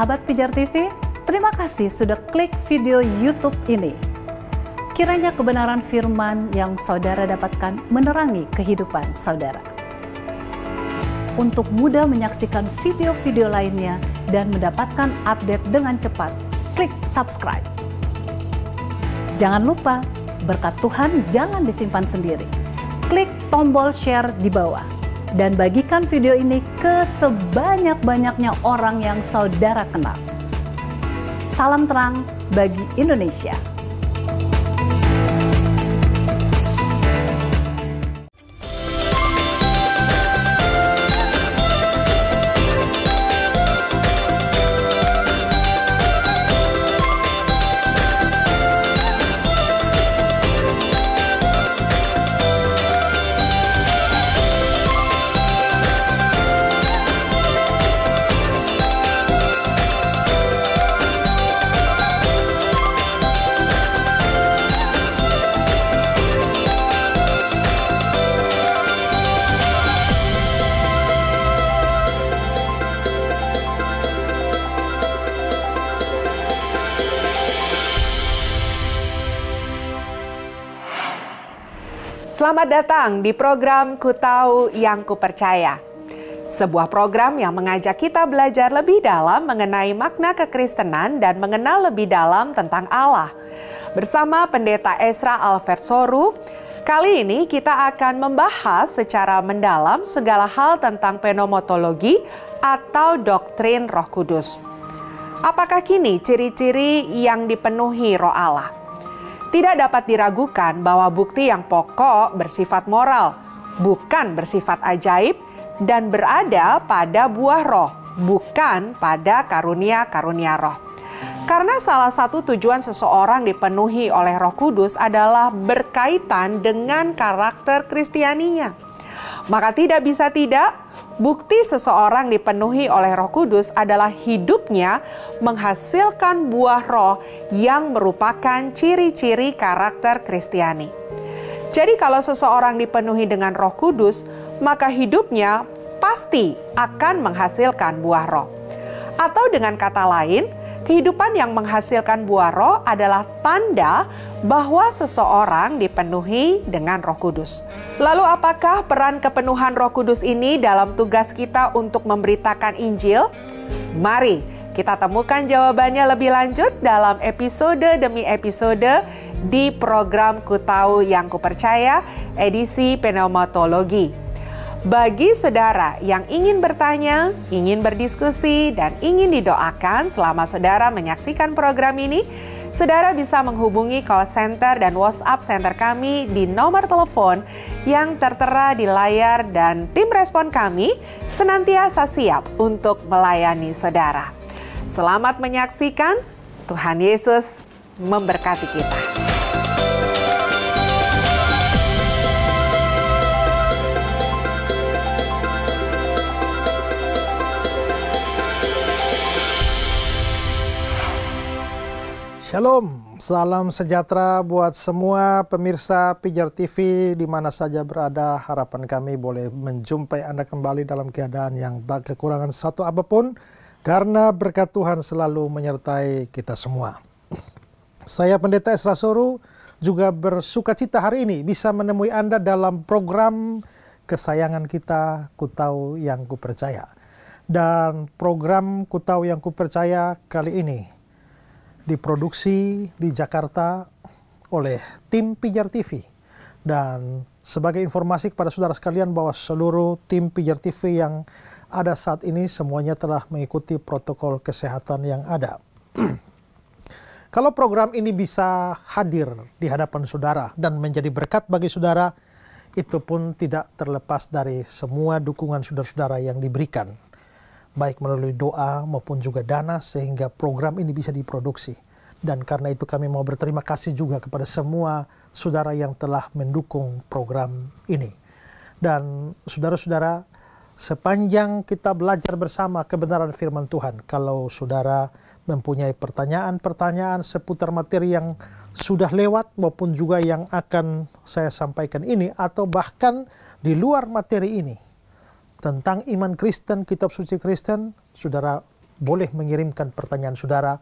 sahabat Pijar TV, terima kasih sudah klik video YouTube ini. Kiranya kebenaran firman yang saudara dapatkan menerangi kehidupan saudara. Untuk mudah menyaksikan video-video lainnya dan mendapatkan update dengan cepat, klik subscribe. Jangan lupa, berkat Tuhan jangan disimpan sendiri. Klik tombol share di bawah dan bagikan video ini ke sebanyak-banyaknya orang yang saudara kenal. Salam terang bagi Indonesia. Selamat datang di program Ku Yang Kupercaya. Sebuah program yang mengajak kita belajar lebih dalam mengenai makna kekristenan dan mengenal lebih dalam tentang Allah. Bersama Pendeta Esra Alfred Soru, kali ini kita akan membahas secara mendalam segala hal tentang penomotologi atau doktrin roh kudus. Apakah kini ciri-ciri yang dipenuhi roh Allah? Tidak dapat diragukan bahwa bukti yang pokok bersifat moral, bukan bersifat ajaib, dan berada pada buah roh, bukan pada karunia-karunia roh. Karena salah satu tujuan seseorang dipenuhi oleh Roh Kudus adalah berkaitan dengan karakter Kristianinya, maka tidak bisa tidak Bukti seseorang dipenuhi oleh Roh Kudus adalah hidupnya menghasilkan buah roh yang merupakan ciri-ciri karakter Kristiani. Jadi, kalau seseorang dipenuhi dengan Roh Kudus, maka hidupnya pasti akan menghasilkan buah roh, atau dengan kata lain, Kehidupan yang menghasilkan buah roh adalah tanda bahwa seseorang dipenuhi dengan Roh Kudus. Lalu, apakah peran kepenuhan Roh Kudus ini dalam tugas kita untuk memberitakan Injil? Mari kita temukan jawabannya lebih lanjut dalam episode demi episode di program Ku Yang Kupercaya edisi Pneumatologi. Bagi saudara yang ingin bertanya, ingin berdiskusi, dan ingin didoakan selama saudara menyaksikan program ini, saudara bisa menghubungi call center dan WhatsApp center kami di nomor telepon yang tertera di layar dan tim respon kami senantiasa siap untuk melayani saudara. Selamat menyaksikan, Tuhan Yesus memberkati kita. Shalom, salam sejahtera buat semua pemirsa Pijar TV di mana saja berada. Harapan kami boleh menjumpai Anda kembali dalam keadaan yang tak kekurangan satu apapun karena berkat Tuhan selalu menyertai kita semua. Saya Pendeta Esra Soru juga bersuka cita hari ini bisa menemui Anda dalam program kesayangan kita Kutau Yang Kupercaya. Dan program Kutau Yang Kupercaya kali ini diproduksi di Jakarta oleh tim Pijar TV. Dan sebagai informasi kepada saudara sekalian bahwa seluruh tim Pijar TV yang ada saat ini semuanya telah mengikuti protokol kesehatan yang ada. Kalau program ini bisa hadir di hadapan saudara dan menjadi berkat bagi saudara, itu pun tidak terlepas dari semua dukungan saudara-saudara yang diberikan baik melalui doa maupun juga dana sehingga program ini bisa diproduksi. Dan karena itu kami mau berterima kasih juga kepada semua saudara yang telah mendukung program ini. Dan saudara-saudara, sepanjang kita belajar bersama kebenaran firman Tuhan, kalau saudara mempunyai pertanyaan-pertanyaan seputar materi yang sudah lewat maupun juga yang akan saya sampaikan ini atau bahkan di luar materi ini, tentang iman Kristen, kitab suci Kristen, saudara boleh mengirimkan pertanyaan saudara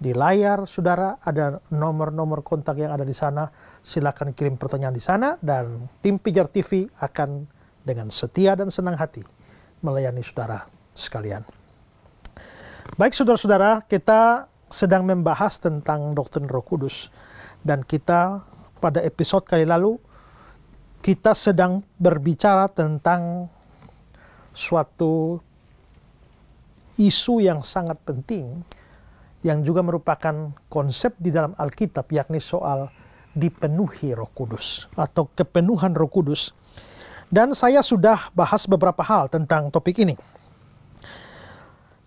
di layar saudara ada nomor-nomor kontak yang ada di sana silakan kirim pertanyaan di sana dan tim pijar TV akan dengan setia dan senang hati melayani saudara sekalian baik saudara-saudara kita sedang membahas tentang doktrin Roh Kudus dan kita pada episode kali lalu kita sedang berbicara tentang suatu isu yang sangat penting yang juga merupakan konsep di dalam Alkitab yakni soal dipenuhi Roh Kudus atau kepenuhan Roh Kudus. Dan saya sudah bahas beberapa hal tentang topik ini.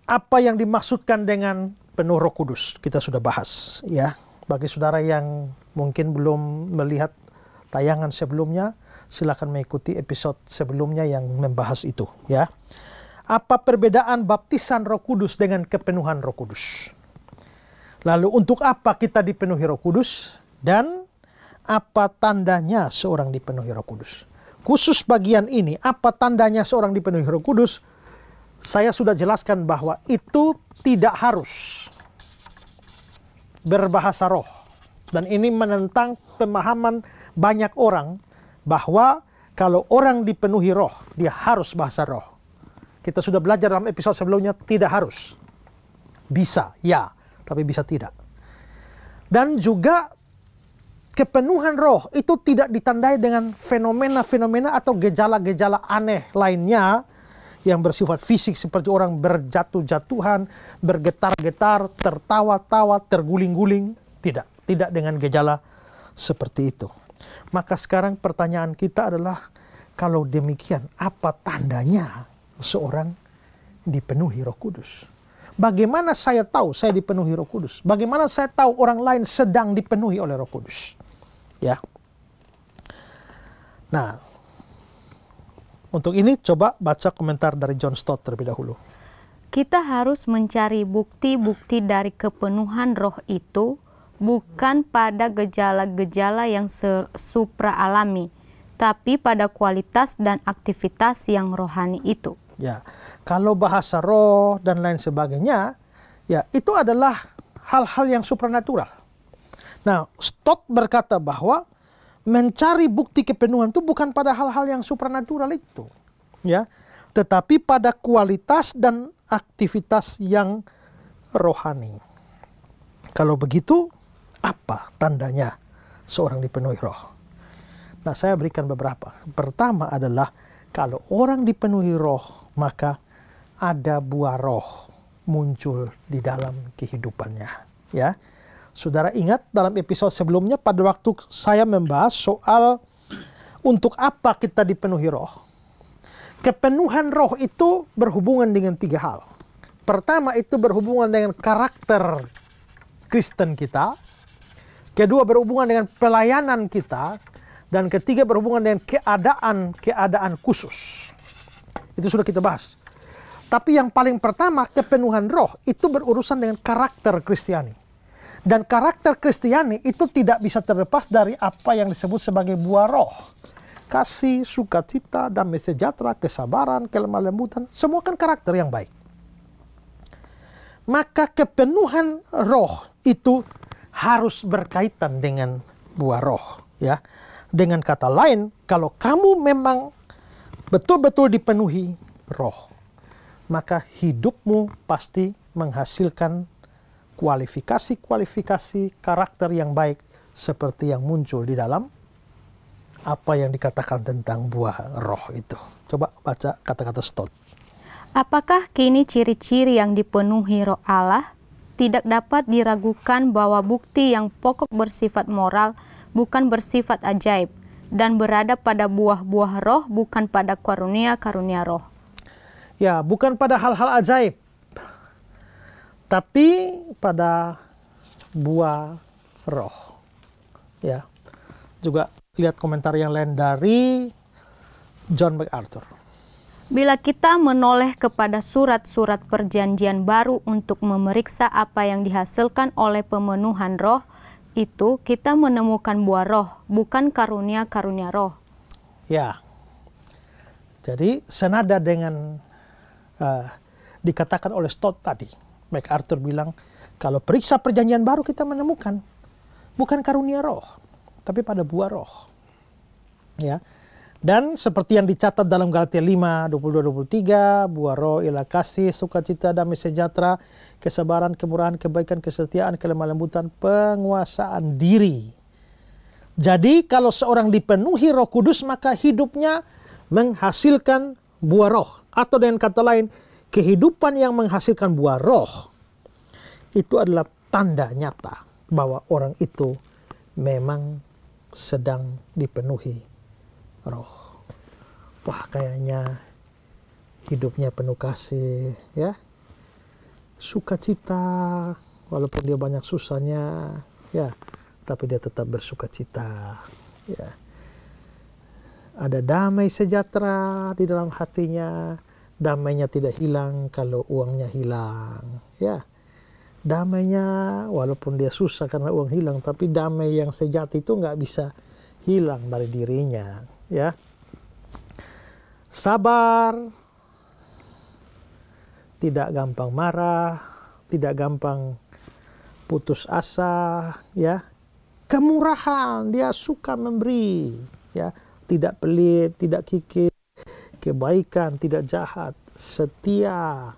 Apa yang dimaksudkan dengan penuh Roh Kudus kita sudah bahas ya. Bagi saudara yang mungkin belum melihat tayangan sebelumnya, silakan mengikuti episode sebelumnya yang membahas itu ya. Apa perbedaan baptisan Roh Kudus dengan kepenuhan Roh Kudus? Lalu untuk apa kita dipenuhi Roh Kudus dan apa tandanya seorang dipenuhi Roh Kudus? Khusus bagian ini apa tandanya seorang dipenuhi Roh Kudus? Saya sudah jelaskan bahwa itu tidak harus berbahasa roh. Dan ini menentang pemahaman banyak orang bahwa kalau orang dipenuhi roh, dia harus bahasa roh. Kita sudah belajar dalam episode sebelumnya, tidak harus. Bisa, ya, tapi bisa tidak. Dan juga kepenuhan roh itu tidak ditandai dengan fenomena-fenomena atau gejala-gejala aneh lainnya yang bersifat fisik seperti orang berjatuh-jatuhan, bergetar-getar, tertawa-tawa, terguling-guling. Tidak, tidak dengan gejala seperti itu. Maka sekarang pertanyaan kita adalah, kalau demikian, apa tandanya seorang dipenuhi roh kudus? Bagaimana saya tahu saya dipenuhi roh kudus? Bagaimana saya tahu orang lain sedang dipenuhi oleh roh kudus? Ya. Nah, untuk ini coba baca komentar dari John Stott terlebih dahulu. Kita harus mencari bukti-bukti dari kepenuhan roh itu bukan pada gejala-gejala yang supra alami, tapi pada kualitas dan aktivitas yang rohani itu. Ya, kalau bahasa roh dan lain sebagainya, ya itu adalah hal-hal yang supranatural. Nah, Stott berkata bahwa mencari bukti kepenuhan itu bukan pada hal-hal yang supranatural itu, ya, tetapi pada kualitas dan aktivitas yang rohani. Kalau begitu, apa tandanya seorang dipenuhi roh? Nah, saya berikan beberapa. Pertama adalah kalau orang dipenuhi roh, maka ada buah roh muncul di dalam kehidupannya, ya. Saudara ingat dalam episode sebelumnya pada waktu saya membahas soal untuk apa kita dipenuhi roh. Kepenuhan roh itu berhubungan dengan tiga hal. Pertama itu berhubungan dengan karakter Kristen kita, kedua berhubungan dengan pelayanan kita, dan ketiga berhubungan dengan keadaan-keadaan khusus. Itu sudah kita bahas. Tapi yang paling pertama, kepenuhan roh itu berurusan dengan karakter Kristiani. Dan karakter Kristiani itu tidak bisa terlepas dari apa yang disebut sebagai buah roh. Kasih, sukacita, damai sejahtera, kesabaran, kelemah lembutan, semua kan karakter yang baik. Maka kepenuhan roh itu harus berkaitan dengan buah roh ya. Dengan kata lain, kalau kamu memang betul-betul dipenuhi roh, maka hidupmu pasti menghasilkan kualifikasi-kualifikasi karakter yang baik seperti yang muncul di dalam apa yang dikatakan tentang buah roh itu. Coba baca kata-kata Stott. Apakah kini ciri-ciri yang dipenuhi roh Allah tidak dapat diragukan bahwa bukti yang pokok bersifat moral bukan bersifat ajaib dan berada pada buah-buah roh bukan pada karunia-karunia roh. Ya, bukan pada hal-hal ajaib. Tapi pada buah roh. Ya. Juga lihat komentar yang lain dari John MacArthur. Bila kita menoleh kepada surat-surat perjanjian baru untuk memeriksa apa yang dihasilkan oleh pemenuhan roh, itu kita menemukan buah roh, bukan karunia-karunia roh. Ya, jadi senada dengan uh, dikatakan oleh Stott tadi, Arthur bilang, kalau periksa perjanjian baru kita menemukan, bukan karunia roh, tapi pada buah roh. Ya, dan seperti yang dicatat dalam Galatia 5, 22-23, buah roh ialah kasih, sukacita, damai sejahtera, kesabaran, kemurahan, kebaikan, kesetiaan, kelemah lembutan, penguasaan diri. Jadi kalau seorang dipenuhi roh kudus maka hidupnya menghasilkan buah roh. Atau dengan kata lain, kehidupan yang menghasilkan buah roh itu adalah tanda nyata bahwa orang itu memang sedang dipenuhi roh wah kayaknya hidupnya penuh kasih ya sukacita walaupun dia banyak susahnya ya tapi dia tetap bersukacita ya ada damai sejahtera di dalam hatinya damainya tidak hilang kalau uangnya hilang ya damainya walaupun dia susah karena uang hilang tapi damai yang sejati itu nggak bisa hilang dari dirinya ya sabar tidak gampang marah tidak gampang putus asa ya kemurahan dia suka memberi ya tidak pelit tidak kikir kebaikan tidak jahat setia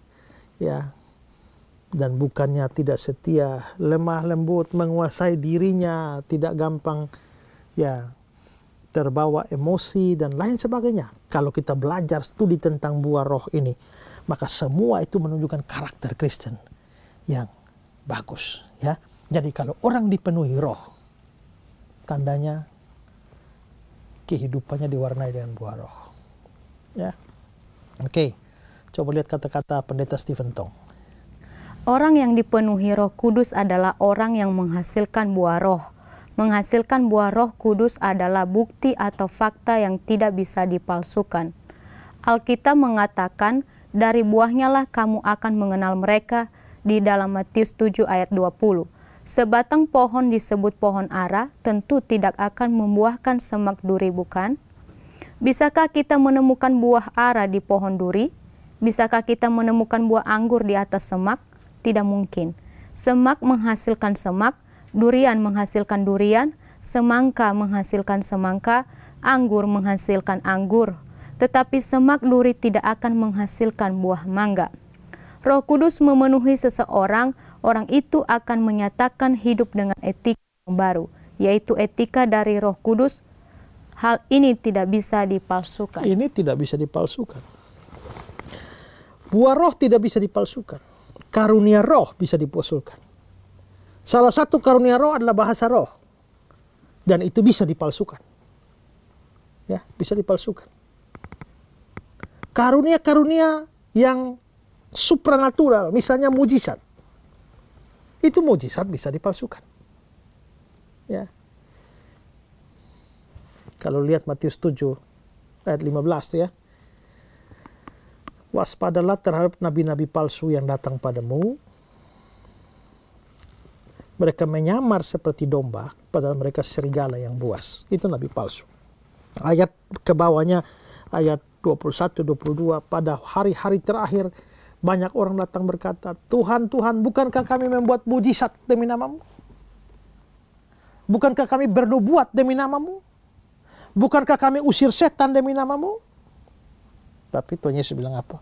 ya dan bukannya tidak setia lemah lembut menguasai dirinya tidak gampang ya terbawa emosi dan lain sebagainya. Kalau kita belajar studi tentang buah roh ini, maka semua itu menunjukkan karakter Kristen yang bagus, ya. Jadi kalau orang dipenuhi roh, tandanya kehidupannya diwarnai dengan buah roh. Ya. Oke. Okay. Coba lihat kata-kata pendeta Stephen Tong. Orang yang dipenuhi roh kudus adalah orang yang menghasilkan buah roh menghasilkan buah roh kudus adalah bukti atau fakta yang tidak bisa dipalsukan. Alkitab mengatakan, dari buahnya lah kamu akan mengenal mereka di dalam Matius 7 ayat 20. Sebatang pohon disebut pohon ara tentu tidak akan membuahkan semak duri bukan? Bisakah kita menemukan buah ara di pohon duri? Bisakah kita menemukan buah anggur di atas semak? Tidak mungkin. Semak menghasilkan semak, durian menghasilkan durian, semangka menghasilkan semangka, anggur menghasilkan anggur. Tetapi semak duri tidak akan menghasilkan buah mangga. Roh Kudus memenuhi seseorang, orang itu akan menyatakan hidup dengan etika yang baru, yaitu etika dari Roh Kudus. Hal ini tidak bisa dipalsukan. Ini tidak bisa dipalsukan. Buah roh tidak bisa dipalsukan. Karunia roh bisa dipalsukan. Salah satu karunia roh adalah bahasa roh. Dan itu bisa dipalsukan. Ya, bisa dipalsukan. Karunia-karunia yang supranatural, misalnya mujizat. Itu mujizat bisa dipalsukan. Ya. Kalau lihat Matius 7 ayat 15 ya. Waspadalah terhadap nabi-nabi palsu yang datang padamu mereka menyamar seperti domba, padahal mereka serigala yang buas. Itu nabi palsu. Ayat ke bawahnya ayat 21 22 pada hari-hari terakhir banyak orang datang berkata, "Tuhan, Tuhan, bukankah kami membuat mujizat demi namamu? Bukankah kami bernubuat demi namamu? Bukankah kami usir setan demi namamu?" Tapi Tuhan Yesus bilang apa?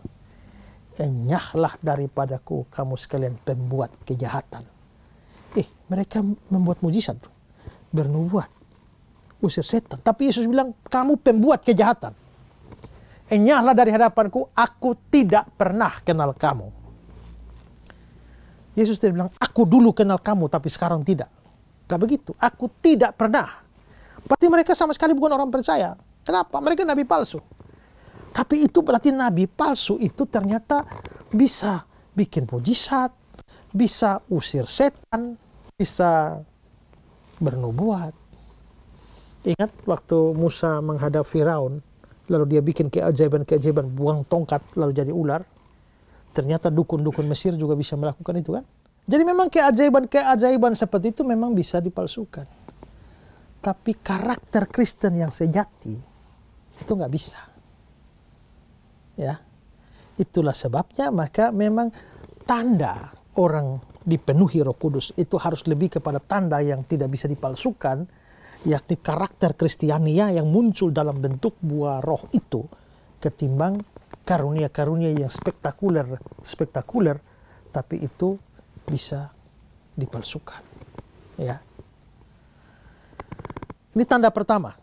Enyahlah daripadaku kamu sekalian pembuat kejahatan mereka membuat mujizat bernubuat usir setan tapi Yesus bilang kamu pembuat kejahatan enyahlah dari hadapanku aku tidak pernah kenal kamu Yesus tidak bilang aku dulu kenal kamu tapi sekarang tidak gak begitu aku tidak pernah berarti mereka sama sekali bukan orang percaya kenapa mereka nabi palsu tapi itu berarti nabi palsu itu ternyata bisa bikin mujizat bisa usir setan bisa bernubuat. Ingat waktu Musa menghadap Firaun, lalu dia bikin keajaiban-keajaiban, buang tongkat, lalu jadi ular. Ternyata dukun-dukun Mesir juga bisa melakukan itu kan? Jadi memang keajaiban-keajaiban seperti itu memang bisa dipalsukan. Tapi karakter Kristen yang sejati itu nggak bisa. Ya, itulah sebabnya maka memang tanda orang dipenuhi Roh Kudus itu harus lebih kepada tanda yang tidak bisa dipalsukan yakni karakter Kristiania yang muncul dalam bentuk buah roh itu ketimbang karunia-karunia yang spektakuler spektakuler tapi itu bisa dipalsukan ya ini tanda pertama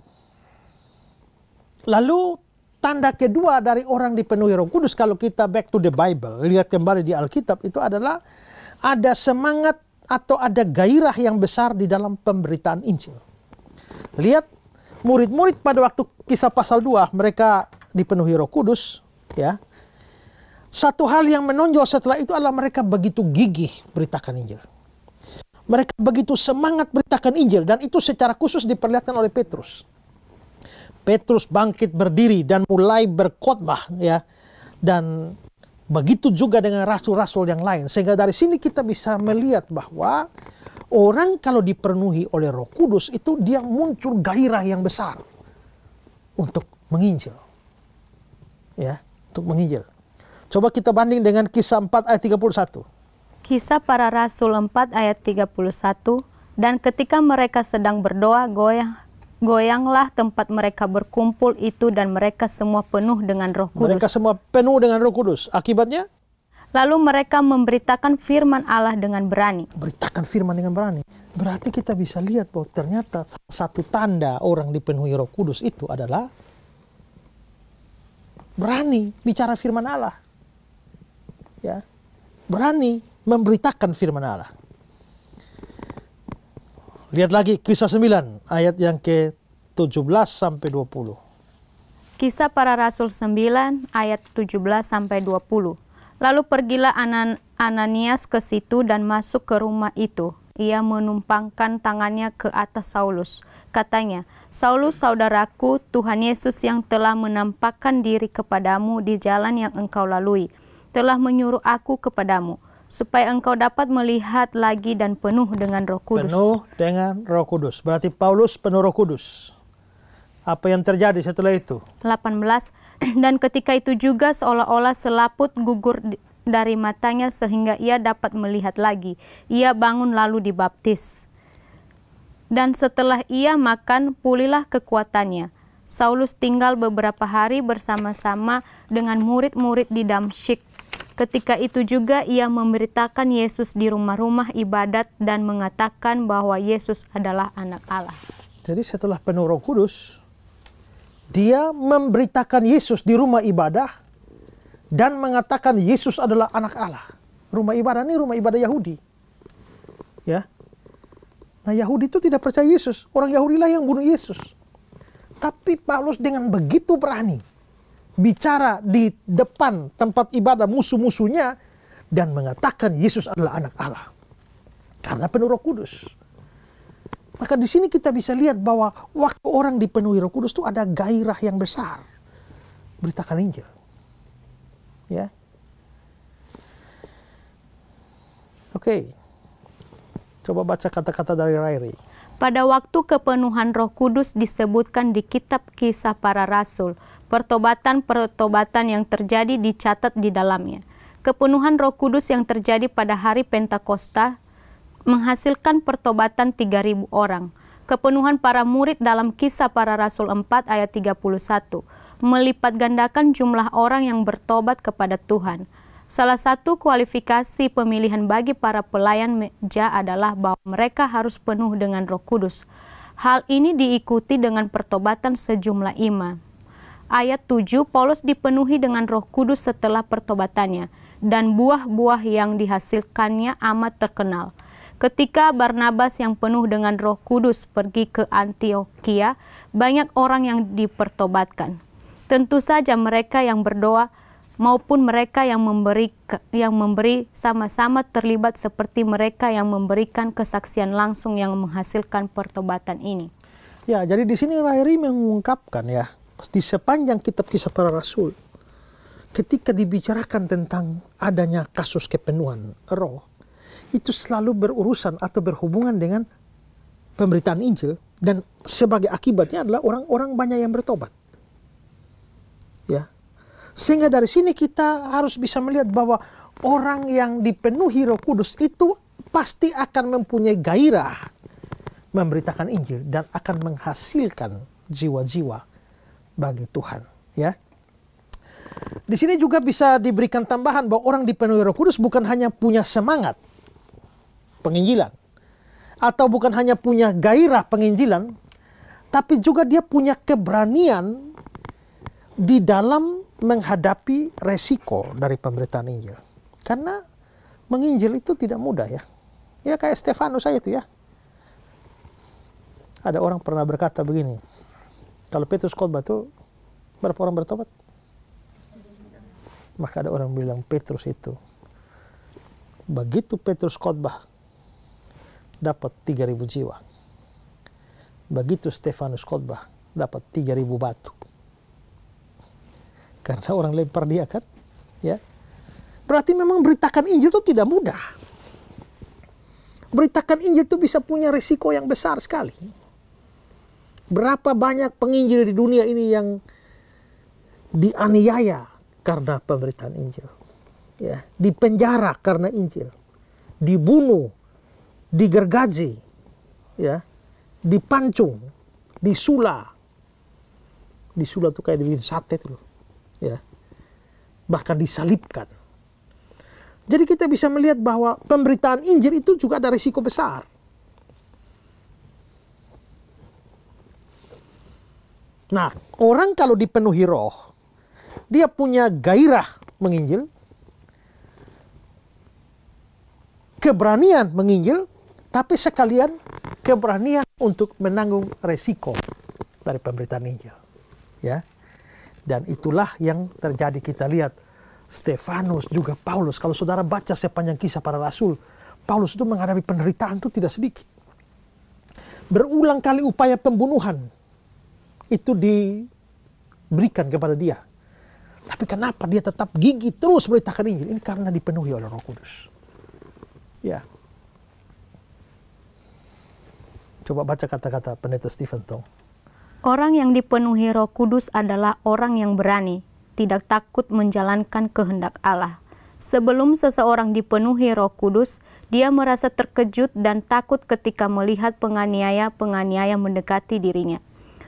lalu tanda kedua dari orang dipenuhi Roh Kudus kalau kita back to the Bible lihat kembali di Alkitab itu adalah ada semangat atau ada gairah yang besar di dalam pemberitaan Injil. Lihat murid-murid pada waktu kisah pasal 2 mereka dipenuhi Roh Kudus, ya. Satu hal yang menonjol setelah itu adalah mereka begitu gigih beritakan Injil. Mereka begitu semangat beritakan Injil dan itu secara khusus diperlihatkan oleh Petrus. Petrus bangkit berdiri dan mulai berkhotbah ya. Dan Begitu juga dengan rasul-rasul yang lain. Sehingga dari sini kita bisa melihat bahwa orang kalau dipenuhi oleh Roh Kudus itu dia muncul gairah yang besar untuk menginjil. Ya, untuk menginjil. Coba kita banding dengan kisah 4 ayat 31. Kisah para rasul 4 ayat 31 dan ketika mereka sedang berdoa goyah Goyanglah tempat mereka berkumpul itu dan mereka semua penuh dengan roh kudus. Mereka semua penuh dengan roh kudus. Akibatnya? Lalu mereka memberitakan firman Allah dengan berani. Beritakan firman dengan berani. Berarti kita bisa lihat bahwa ternyata satu tanda orang dipenuhi roh kudus itu adalah berani bicara firman Allah. Ya. Berani memberitakan firman Allah. Lihat lagi kisah 9 ayat yang ke-17 sampai 20. Kisah para Rasul 9 ayat 17 sampai 20. Lalu pergilah Anan Ananias ke situ dan masuk ke rumah itu. Ia menumpangkan tangannya ke atas Saulus. Katanya, Saulus saudaraku, Tuhan Yesus yang telah menampakkan diri kepadamu di jalan yang engkau lalui, telah menyuruh aku kepadamu supaya engkau dapat melihat lagi dan penuh dengan Roh Kudus. Penuh dengan Roh Kudus. Berarti Paulus penuh Roh Kudus. Apa yang terjadi setelah itu? 18 dan ketika itu juga seolah-olah selaput gugur dari matanya sehingga ia dapat melihat lagi. Ia bangun lalu dibaptis. Dan setelah ia makan, pulihlah kekuatannya. Saulus tinggal beberapa hari bersama-sama dengan murid-murid di Damsyik Ketika itu juga ia memberitakan Yesus di rumah-rumah ibadat dan mengatakan bahwa Yesus adalah anak Allah. Jadi setelah penuh roh kudus, dia memberitakan Yesus di rumah ibadah dan mengatakan Yesus adalah anak Allah. Rumah ibadah ini rumah ibadah Yahudi. Ya. Nah Yahudi itu tidak percaya Yesus. Orang Yahudilah yang bunuh Yesus. Tapi Paulus dengan begitu berani bicara di depan tempat ibadah musuh-musuhnya dan mengatakan Yesus adalah anak Allah. Karena penuh Roh Kudus. Maka di sini kita bisa lihat bahwa waktu orang dipenuhi Roh Kudus itu ada gairah yang besar. Beritakan Injil. Ya. Oke. Okay. Coba baca kata-kata dari Rairi. Pada waktu kepenuhan Roh Kudus disebutkan di kitab Kisah Para Rasul pertobatan-pertobatan yang terjadi dicatat di dalamnya. Kepenuhan Roh Kudus yang terjadi pada hari Pentakosta menghasilkan pertobatan 3000 orang. Kepenuhan para murid dalam kisah para rasul 4 ayat 31 melipat gandakan jumlah orang yang bertobat kepada Tuhan. Salah satu kualifikasi pemilihan bagi para pelayan meja adalah bahwa mereka harus penuh dengan Roh Kudus. Hal ini diikuti dengan pertobatan sejumlah imam ayat 7, Paulus dipenuhi dengan roh kudus setelah pertobatannya, dan buah-buah yang dihasilkannya amat terkenal. Ketika Barnabas yang penuh dengan roh kudus pergi ke Antioquia, banyak orang yang dipertobatkan. Tentu saja mereka yang berdoa, maupun mereka yang memberi yang memberi sama-sama terlibat seperti mereka yang memberikan kesaksian langsung yang menghasilkan pertobatan ini. Ya, jadi di sini Rairi mengungkapkan ya di sepanjang kitab kisah para rasul ketika dibicarakan tentang adanya kasus kepenuhan roh itu selalu berurusan atau berhubungan dengan pemberitaan Injil dan sebagai akibatnya adalah orang-orang banyak yang bertobat. Ya. Sehingga dari sini kita harus bisa melihat bahwa orang yang dipenuhi Roh Kudus itu pasti akan mempunyai gairah memberitakan Injil dan akan menghasilkan jiwa-jiwa bagi Tuhan, ya. Di sini juga bisa diberikan tambahan bahwa orang dipenuhi Roh Kudus bukan hanya punya semangat penginjilan atau bukan hanya punya gairah penginjilan, tapi juga dia punya keberanian di dalam menghadapi resiko dari pemberitaan Injil. Karena menginjil itu tidak mudah ya. Ya kayak Stefanus saya itu ya. Ada orang pernah berkata begini, kalau Petrus khotbah itu berapa orang bertobat? Maka ada orang bilang Petrus itu begitu Petrus khotbah dapat 3000 jiwa. Begitu Stefanus khotbah dapat 3000 batu. Karena orang lempar dia kan, ya. Berarti memang beritakan Injil itu tidak mudah. Beritakan Injil itu bisa punya risiko yang besar sekali Berapa banyak penginjil di dunia ini yang dianiaya karena pemberitaan Injil. Ya, dipenjara karena Injil. Dibunuh, digergaji, ya, dipancung, disula. Disula tuh kayak dibikin sate itu. Ya. Bahkan disalibkan. Jadi kita bisa melihat bahwa pemberitaan Injil itu juga ada risiko besar. Nah, orang kalau dipenuhi roh, dia punya gairah menginjil, keberanian menginjil, tapi sekalian keberanian untuk menanggung resiko dari pemberitaan Injil. Ya. Dan itulah yang terjadi kita lihat Stefanus juga Paulus. Kalau saudara baca sepanjang kisah para rasul, Paulus itu menghadapi penderitaan itu tidak sedikit. Berulang kali upaya pembunuhan itu diberikan kepada dia. Tapi kenapa dia tetap gigi terus beritakan Injil? Ini karena dipenuhi oleh Roh Kudus. Ya. Coba baca kata-kata pendeta Stephen Tong. Orang yang dipenuhi Roh Kudus adalah orang yang berani, tidak takut menjalankan kehendak Allah. Sebelum seseorang dipenuhi Roh Kudus, dia merasa terkejut dan takut ketika melihat penganiaya-penganiaya mendekati dirinya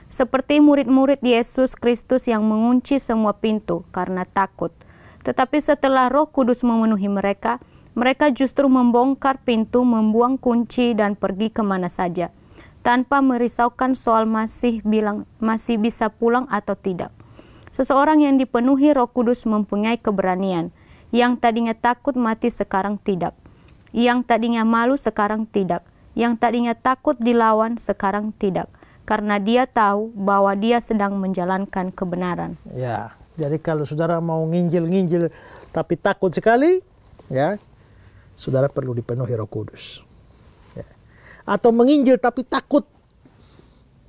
seperti murid-murid Yesus Kristus yang mengunci semua pintu karena takut. Tetapi setelah Roh Kudus memenuhi mereka, mereka justru membongkar pintu, membuang kunci, dan pergi kemana saja, tanpa merisaukan soal masih bilang masih bisa pulang atau tidak. Seseorang yang dipenuhi Roh Kudus mempunyai keberanian, yang tadinya takut mati sekarang tidak, yang tadinya malu sekarang tidak, yang tadinya takut dilawan sekarang tidak, karena dia tahu bahwa dia sedang menjalankan kebenaran. Ya, jadi kalau saudara mau nginjil-nginjil tapi takut sekali, ya, saudara perlu dipenuhi Roh Kudus. Ya. Atau menginjil tapi takut,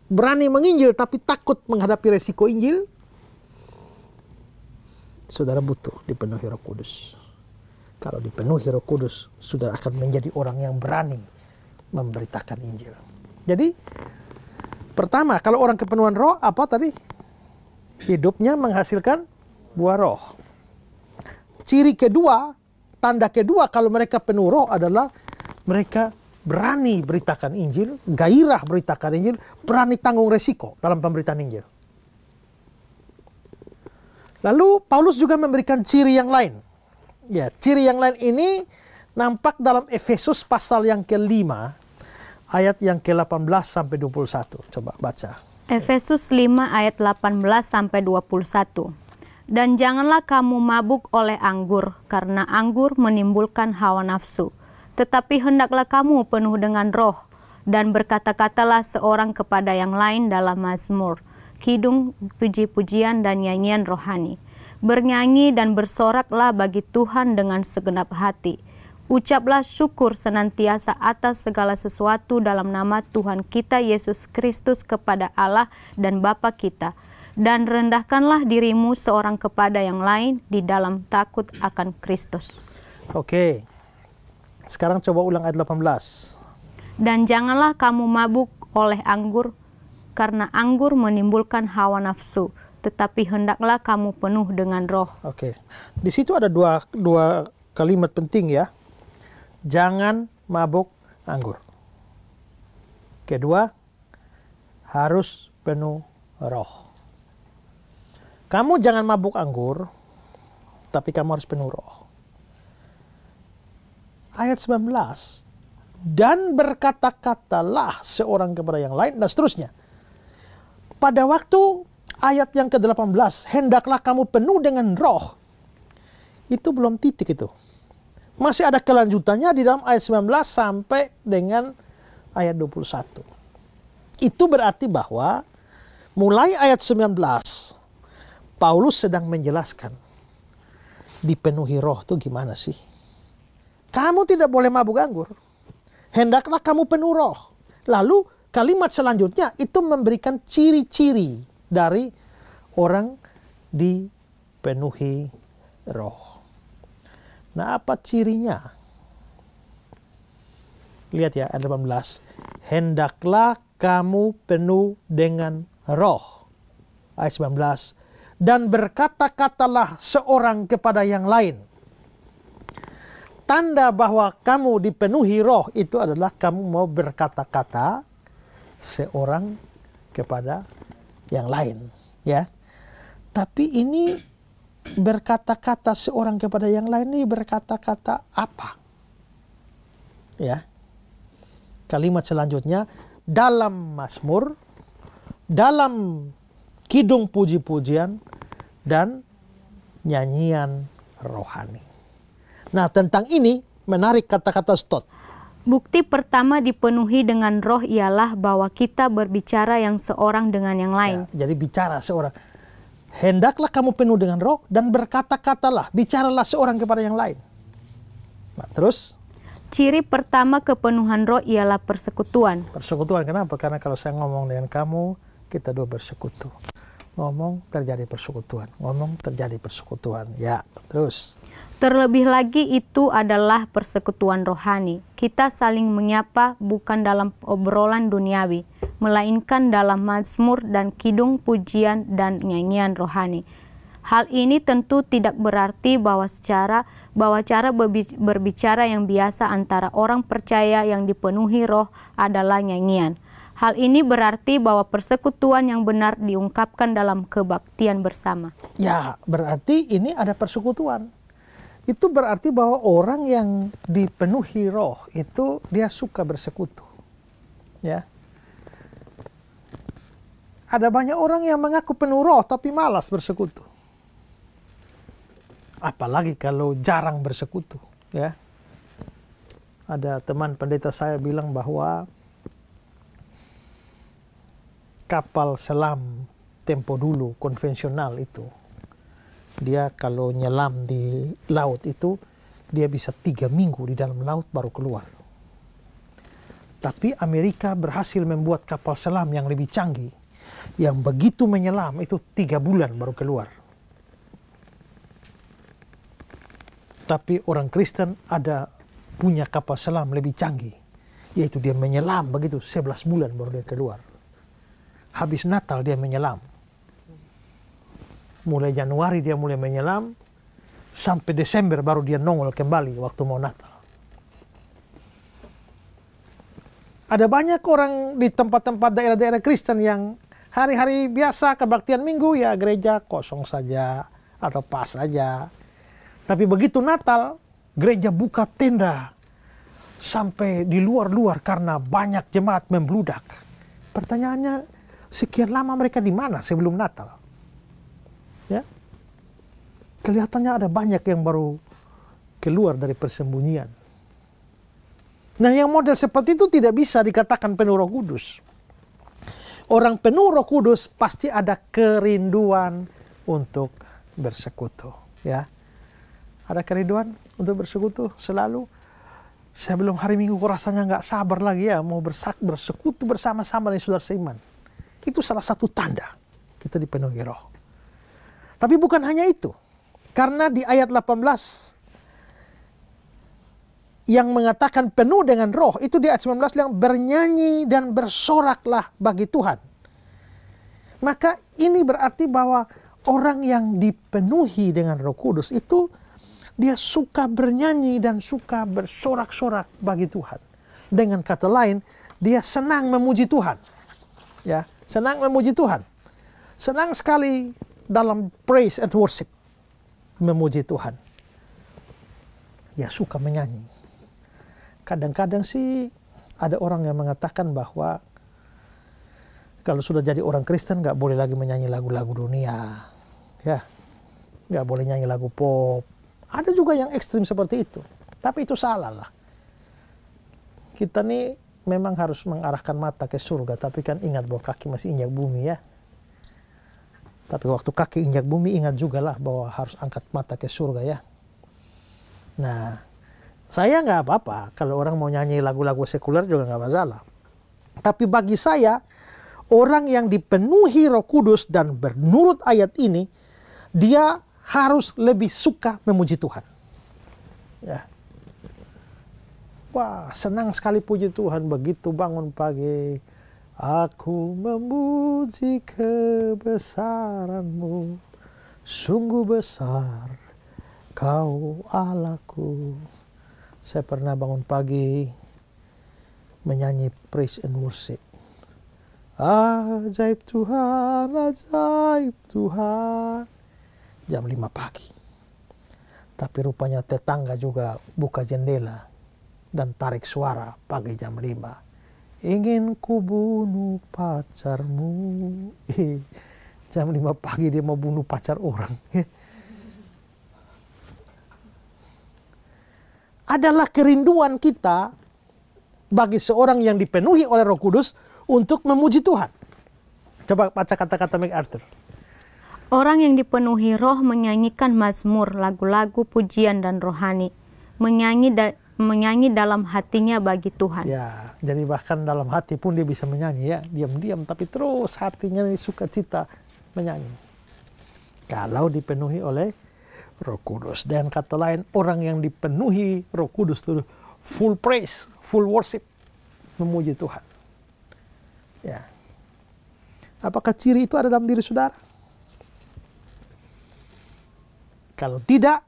berani menginjil tapi takut menghadapi resiko injil, saudara butuh dipenuhi Roh Kudus. Kalau dipenuhi Roh Kudus, saudara akan menjadi orang yang berani memberitakan Injil. Jadi Pertama, kalau orang kepenuhan roh, apa tadi? Hidupnya menghasilkan buah roh. Ciri kedua, tanda kedua kalau mereka penuh roh adalah mereka berani beritakan Injil, gairah beritakan Injil, berani tanggung resiko dalam pemberitaan Injil. Lalu Paulus juga memberikan ciri yang lain. Ya, ciri yang lain ini nampak dalam Efesus pasal yang kelima ayat yang ke-18 sampai 21. Coba baca. Efesus 5 ayat 18 sampai 21. Dan janganlah kamu mabuk oleh anggur, karena anggur menimbulkan hawa nafsu. Tetapi hendaklah kamu penuh dengan roh, dan berkata-katalah seorang kepada yang lain dalam mazmur, kidung, puji-pujian, dan nyanyian rohani. Bernyanyi dan bersoraklah bagi Tuhan dengan segenap hati Ucaplah syukur senantiasa atas segala sesuatu dalam nama Tuhan kita Yesus Kristus kepada Allah dan Bapa kita. Dan rendahkanlah dirimu seorang kepada yang lain di dalam takut akan Kristus. Oke, sekarang coba ulang ayat 18. Dan janganlah kamu mabuk oleh anggur, karena anggur menimbulkan hawa nafsu tetapi hendaklah kamu penuh dengan roh. Oke. Di situ ada dua, dua kalimat penting ya jangan mabuk anggur. Kedua, harus penuh roh. Kamu jangan mabuk anggur, tapi kamu harus penuh roh. Ayat 19. Dan berkata-katalah seorang kepada yang lain dan seterusnya. Pada waktu ayat yang ke-18, hendaklah kamu penuh dengan roh. Itu belum titik itu masih ada kelanjutannya di dalam ayat 19 sampai dengan ayat 21. Itu berarti bahwa mulai ayat 19 Paulus sedang menjelaskan dipenuhi roh itu gimana sih? Kamu tidak boleh mabuk anggur. Hendaklah kamu penuh roh. Lalu kalimat selanjutnya itu memberikan ciri-ciri dari orang dipenuhi roh. Nah, apa cirinya? Lihat ya, ayat 18. Hendaklah kamu penuh dengan roh. Ayat 19. Dan berkata-katalah seorang kepada yang lain. Tanda bahwa kamu dipenuhi roh itu adalah kamu mau berkata-kata seorang kepada yang lain. ya. Tapi ini berkata-kata seorang kepada yang lain ini berkata-kata apa? Ya. Kalimat selanjutnya dalam Mazmur, dalam kidung puji-pujian dan nyanyian rohani. Nah, tentang ini menarik kata-kata Stott. Bukti pertama dipenuhi dengan roh ialah bahwa kita berbicara yang seorang dengan yang lain. Ya, jadi bicara seorang hendaklah kamu penuh dengan roh dan berkata-katalah, bicaralah seorang kepada yang lain. Nah, terus Ciri pertama kepenuhan roh ialah persekutuan. Persekutuan kenapa? Karena kalau saya ngomong dengan kamu, kita dua bersekutu ngomong terjadi persekutuan, ngomong terjadi persekutuan. Ya, terus. Terlebih lagi itu adalah persekutuan rohani. Kita saling menyapa bukan dalam obrolan duniawi, melainkan dalam mazmur dan kidung pujian dan nyanyian rohani. Hal ini tentu tidak berarti bahwa secara bahwa cara berbicara yang biasa antara orang percaya yang dipenuhi roh adalah nyanyian Hal ini berarti bahwa persekutuan yang benar diungkapkan dalam kebaktian bersama. Ya, berarti ini ada persekutuan. Itu berarti bahwa orang yang dipenuhi roh itu dia suka bersekutu. Ya. Ada banyak orang yang mengaku penuh roh tapi malas bersekutu. Apalagi kalau jarang bersekutu, ya. Ada teman pendeta saya bilang bahwa kapal selam tempo dulu konvensional itu dia kalau nyelam di laut itu dia bisa tiga minggu di dalam laut baru keluar. Tapi Amerika berhasil membuat kapal selam yang lebih canggih, yang begitu menyelam itu tiga bulan baru keluar. Tapi orang Kristen ada punya kapal selam lebih canggih, yaitu dia menyelam begitu 11 bulan baru dia keluar habis Natal dia menyelam. Mulai Januari dia mulai menyelam, sampai Desember baru dia nongol kembali waktu mau Natal. Ada banyak orang di tempat-tempat daerah-daerah Kristen yang hari-hari biasa kebaktian minggu ya gereja kosong saja atau pas saja. Tapi begitu Natal, gereja buka tenda sampai di luar-luar karena banyak jemaat membludak. Pertanyaannya, Sekian lama mereka di mana sebelum Natal? Ya. Kelihatannya ada banyak yang baru keluar dari persembunyian. Nah, yang model seperti itu tidak bisa dikatakan penuh Roh Kudus. Orang penuh Roh Kudus pasti ada kerinduan untuk bersekutu, ya. Ada kerinduan untuk bersekutu selalu. Saya belum hari Minggu rasanya nggak sabar lagi ya mau bersak bersekutu bersama-sama dengan saudara seiman. Itu salah satu tanda kita dipenuhi roh. Tapi bukan hanya itu. Karena di ayat 18 yang mengatakan penuh dengan roh itu di ayat 19 yang bernyanyi dan bersoraklah bagi Tuhan. Maka ini berarti bahwa orang yang dipenuhi dengan Roh Kudus itu dia suka bernyanyi dan suka bersorak-sorak bagi Tuhan. Dengan kata lain, dia senang memuji Tuhan. Ya senang memuji Tuhan, senang sekali dalam praise and worship, memuji Tuhan. Ya suka menyanyi. Kadang-kadang sih ada orang yang mengatakan bahwa kalau sudah jadi orang Kristen nggak boleh lagi menyanyi lagu-lagu dunia, ya nggak boleh nyanyi lagu pop. Ada juga yang ekstrim seperti itu, tapi itu salah lah. Kita nih memang harus mengarahkan mata ke surga, tapi kan ingat bahwa kaki masih injak bumi ya. Tapi waktu kaki injak bumi ingat juga lah bahwa harus angkat mata ke surga ya. Nah, saya nggak apa-apa kalau orang mau nyanyi lagu-lagu sekuler juga nggak masalah. Tapi bagi saya, orang yang dipenuhi roh kudus dan bernurut ayat ini, dia harus lebih suka memuji Tuhan. Ya, Wah, senang sekali puji Tuhan begitu bangun pagi. Aku memuji kebesaranmu, sungguh besar kau Allahku. Saya pernah bangun pagi menyanyi praise and worship. Ajaib Tuhan, ajaib Tuhan. Jam 5 pagi. Tapi rupanya tetangga juga buka jendela dan tarik suara pagi jam lima. Ingin ku bunuh pacarmu. jam lima pagi dia mau bunuh pacar orang. Adalah kerinduan kita bagi seorang yang dipenuhi oleh roh kudus untuk memuji Tuhan. Coba baca kata-kata Arthur. Orang yang dipenuhi roh menyanyikan mazmur, lagu-lagu pujian dan rohani. Menyanyi da menyanyi dalam hatinya bagi Tuhan. Ya, jadi bahkan dalam hati pun dia bisa menyanyi ya, diam-diam tapi terus hatinya ini suka cita menyanyi. Kalau dipenuhi oleh Roh Kudus dan kata lain orang yang dipenuhi Roh Kudus itu full praise, full worship, memuji Tuhan. Ya. Apakah ciri itu ada dalam diri saudara? Kalau tidak,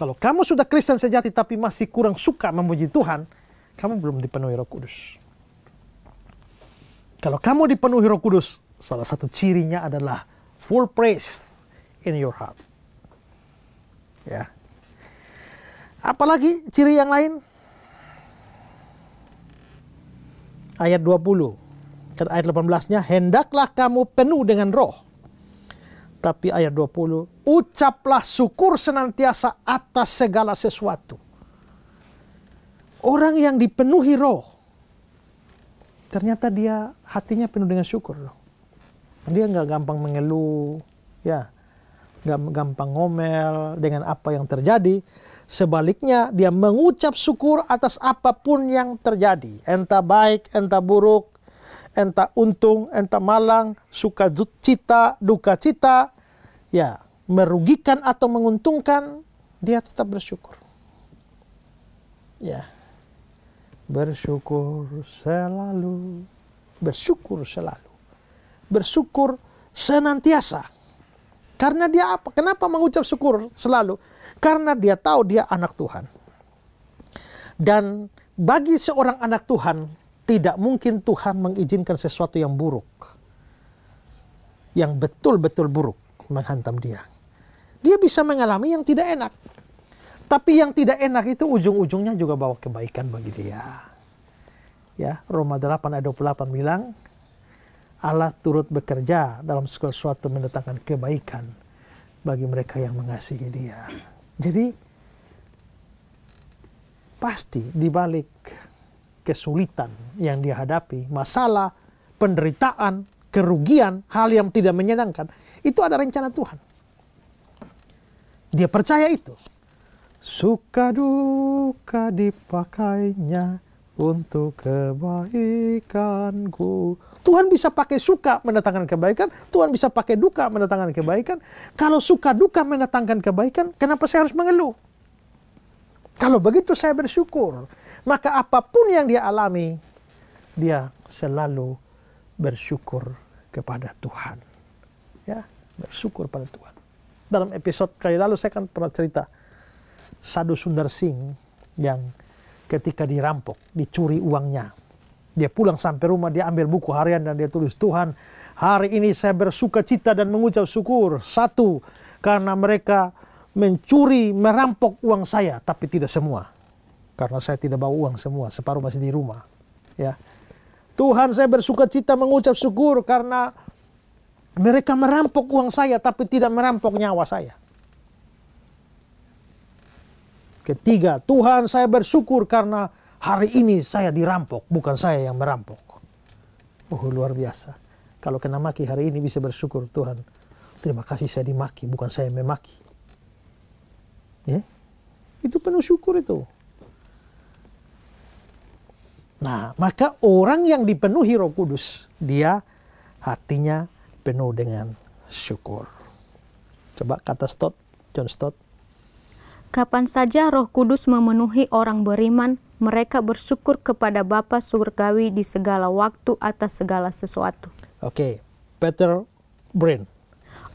kalau kamu sudah Kristen sejati tapi masih kurang suka memuji Tuhan, kamu belum dipenuhi Roh Kudus. Kalau kamu dipenuhi Roh Kudus, salah satu cirinya adalah full praise in your heart. Ya. Apalagi ciri yang lain? Ayat 20 ayat 18-nya, hendaklah kamu penuh dengan roh tapi ayat 20, ucaplah syukur senantiasa atas segala sesuatu. Orang yang dipenuhi roh, ternyata dia hatinya penuh dengan syukur. Dia nggak gampang mengeluh, ya nggak gampang ngomel dengan apa yang terjadi. Sebaliknya, dia mengucap syukur atas apapun yang terjadi. Entah baik, entah buruk, entah untung, entah malang, suka cita, duka cita, ya merugikan atau menguntungkan, dia tetap bersyukur. Ya. Bersyukur selalu. Bersyukur selalu. Bersyukur senantiasa. Karena dia apa? Kenapa mengucap syukur selalu? Karena dia tahu dia anak Tuhan. Dan bagi seorang anak Tuhan, tidak mungkin Tuhan mengizinkan sesuatu yang buruk. Yang betul-betul buruk menghantam dia. Dia bisa mengalami yang tidak enak. Tapi yang tidak enak itu ujung-ujungnya juga bawa kebaikan bagi dia. Ya, Roma 8 ayat 28 bilang, Allah turut bekerja dalam segala sesuatu mendatangkan kebaikan bagi mereka yang mengasihi dia. Jadi, pasti dibalik balik kesulitan yang dihadapi, masalah, penderitaan, kerugian, hal yang tidak menyenangkan, itu ada rencana Tuhan. Dia percaya itu. Suka duka dipakainya untuk kebaikanku. Tuhan bisa pakai suka mendatangkan kebaikan, Tuhan bisa pakai duka mendatangkan kebaikan. Kalau suka duka mendatangkan kebaikan, kenapa saya harus mengeluh? Kalau begitu saya bersyukur. Maka apapun yang dia alami, dia selalu bersyukur kepada Tuhan. Ya, bersyukur pada Tuhan. Dalam episode kali lalu saya kan pernah cerita Sadu Sundar Singh yang ketika dirampok, dicuri uangnya. Dia pulang sampai rumah, dia ambil buku harian dan dia tulis, Tuhan, hari ini saya bersuka cita dan mengucap syukur. Satu, karena mereka mencuri, merampok uang saya, tapi tidak semua karena saya tidak bawa uang semua, separuh masih di rumah. Ya. Tuhan saya bersuka cita mengucap syukur karena mereka merampok uang saya tapi tidak merampok nyawa saya. Ketiga, Tuhan saya bersyukur karena hari ini saya dirampok, bukan saya yang merampok. Oh luar biasa. Kalau kena maki hari ini bisa bersyukur Tuhan. Terima kasih saya dimaki, bukan saya memaki. Ya? Itu penuh syukur itu. Nah, maka orang yang dipenuhi Roh Kudus, dia hatinya penuh dengan syukur. Coba kata Stott, John Stott. Kapan saja Roh Kudus memenuhi orang beriman, mereka bersyukur kepada Bapa surgawi di segala waktu atas segala sesuatu. Oke, okay. Peter Brin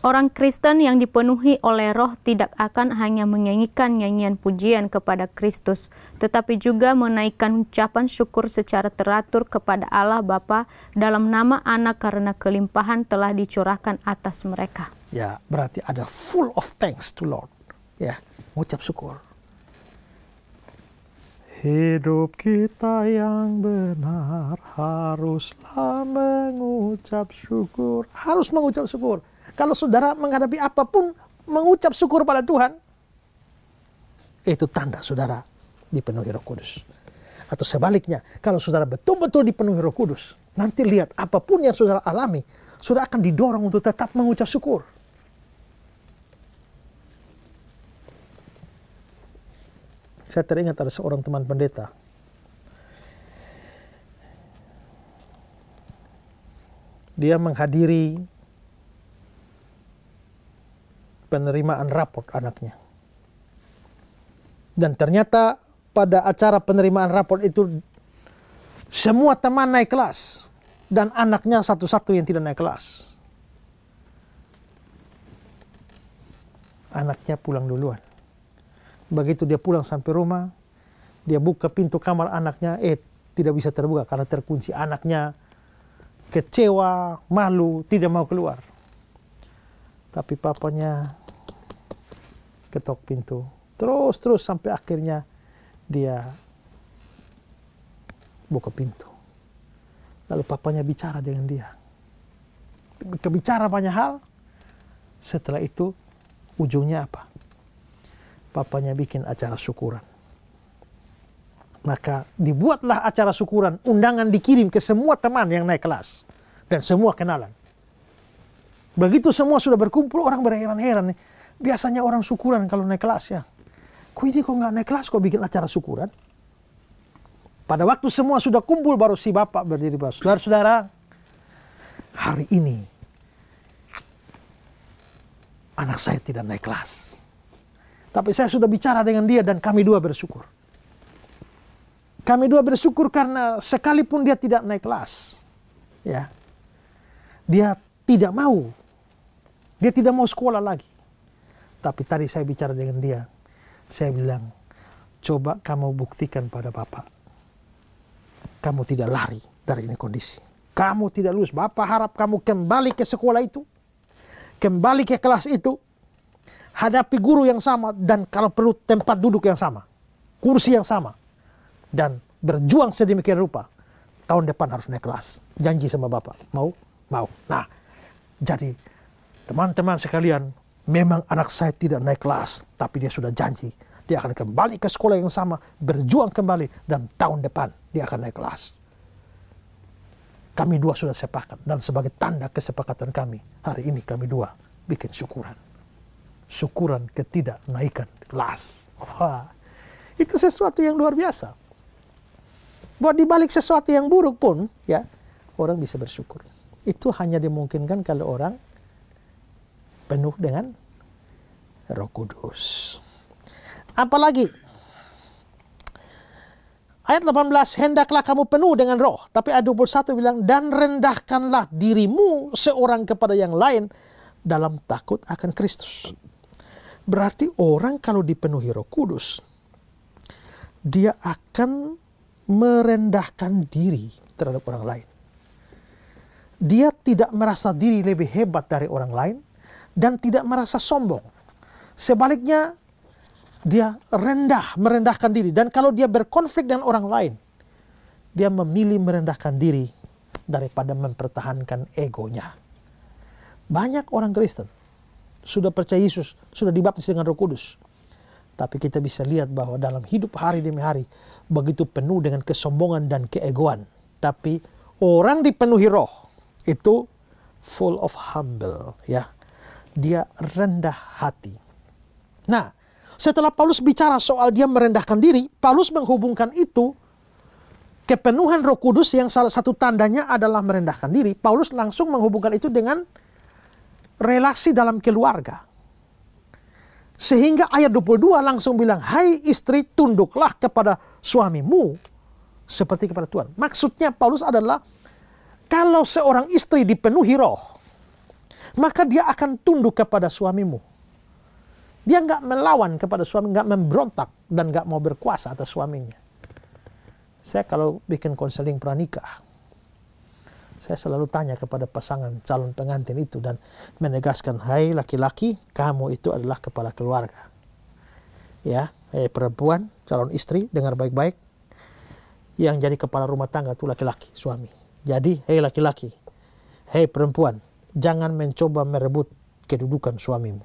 Orang Kristen yang dipenuhi oleh roh tidak akan hanya menyanyikan nyanyian pujian kepada Kristus, tetapi juga menaikkan ucapan syukur secara teratur kepada Allah Bapa dalam nama anak karena kelimpahan telah dicurahkan atas mereka. Ya, berarti ada full of thanks to Lord. Ya, mengucap syukur. Hidup kita yang benar haruslah mengucap syukur. Harus mengucap syukur. Kalau saudara menghadapi apapun, mengucap syukur pada Tuhan, itu tanda saudara dipenuhi roh kudus. Atau sebaliknya, kalau saudara betul-betul dipenuhi roh kudus, nanti lihat apapun yang saudara alami, saudara akan didorong untuk tetap mengucap syukur. Saya teringat ada seorang teman pendeta dia menghadiri penerimaan raport anaknya. Dan ternyata pada acara penerimaan raport itu semua teman naik kelas dan anaknya satu-satu yang tidak naik kelas. Anaknya pulang duluan. Begitu dia pulang sampai rumah, dia buka pintu kamar anaknya, eh tidak bisa terbuka karena terkunci. Anaknya kecewa, malu, tidak mau keluar tapi papanya ketok pintu. Terus terus sampai akhirnya dia buka pintu. Lalu papanya bicara dengan dia. Kebicara banyak hal. Setelah itu ujungnya apa? Papanya bikin acara syukuran. Maka dibuatlah acara syukuran, undangan dikirim ke semua teman yang naik kelas dan semua kenalan. Begitu semua sudah berkumpul, orang berheran-heran nih. Biasanya orang syukuran kalau naik kelas ya. Kok ini kok nggak naik kelas kok bikin acara syukuran? Pada waktu semua sudah kumpul baru si bapak berdiri saudara-saudara hari ini anak saya tidak naik kelas. Tapi saya sudah bicara dengan dia dan kami dua bersyukur. Kami dua bersyukur karena sekalipun dia tidak naik kelas, ya, dia tidak mau dia tidak mau sekolah lagi. Tapi tadi saya bicara dengan dia. Saya bilang, coba kamu buktikan pada Bapak. Kamu tidak lari dari ini kondisi. Kamu tidak lulus. Bapak harap kamu kembali ke sekolah itu. Kembali ke kelas itu. Hadapi guru yang sama. Dan kalau perlu tempat duduk yang sama. Kursi yang sama. Dan berjuang sedemikian rupa. Tahun depan harus naik kelas. Janji sama Bapak. Mau? Mau. Nah, jadi Teman-teman sekalian, memang anak saya tidak naik kelas, tapi dia sudah janji. Dia akan kembali ke sekolah yang sama, berjuang kembali, dan tahun depan dia akan naik kelas. Kami dua sudah sepakat, dan sebagai tanda kesepakatan kami, hari ini kami dua bikin syukuran. Syukuran ketidaknaikan kelas. Wah, itu sesuatu yang luar biasa. Buat dibalik sesuatu yang buruk pun, ya orang bisa bersyukur. Itu hanya dimungkinkan kalau orang penuh dengan Roh Kudus. Apalagi ayat 18 hendaklah kamu penuh dengan roh, tapi ayat 21 bilang dan rendahkanlah dirimu seorang kepada yang lain dalam takut akan Kristus. Berarti orang kalau dipenuhi Roh Kudus dia akan merendahkan diri terhadap orang lain. Dia tidak merasa diri lebih hebat dari orang lain, dan tidak merasa sombong. Sebaliknya dia rendah, merendahkan diri. Dan kalau dia berkonflik dengan orang lain, dia memilih merendahkan diri daripada mempertahankan egonya. Banyak orang Kristen sudah percaya Yesus, sudah dibaptis dengan Roh Kudus. Tapi kita bisa lihat bahwa dalam hidup hari demi hari begitu penuh dengan kesombongan dan keegoan. Tapi orang dipenuhi roh itu full of humble ya dia rendah hati. Nah, setelah Paulus bicara soal dia merendahkan diri, Paulus menghubungkan itu kepenuhan Roh Kudus yang salah satu tandanya adalah merendahkan diri. Paulus langsung menghubungkan itu dengan relasi dalam keluarga. Sehingga ayat 22 langsung bilang, "Hai istri, tunduklah kepada suamimu seperti kepada Tuhan." Maksudnya Paulus adalah kalau seorang istri dipenuhi roh, maka dia akan tunduk kepada suamimu. Dia nggak melawan kepada suami, nggak memberontak dan nggak mau berkuasa atas suaminya. Saya kalau bikin konseling pranikah, saya selalu tanya kepada pasangan calon pengantin itu dan menegaskan, hai hey, laki-laki, kamu itu adalah kepala keluarga. Ya, hey, perempuan, calon istri, dengar baik-baik. Yang jadi kepala rumah tangga itu laki-laki, suami. Jadi, hei laki-laki, hei perempuan, jangan mencoba merebut kedudukan suamimu.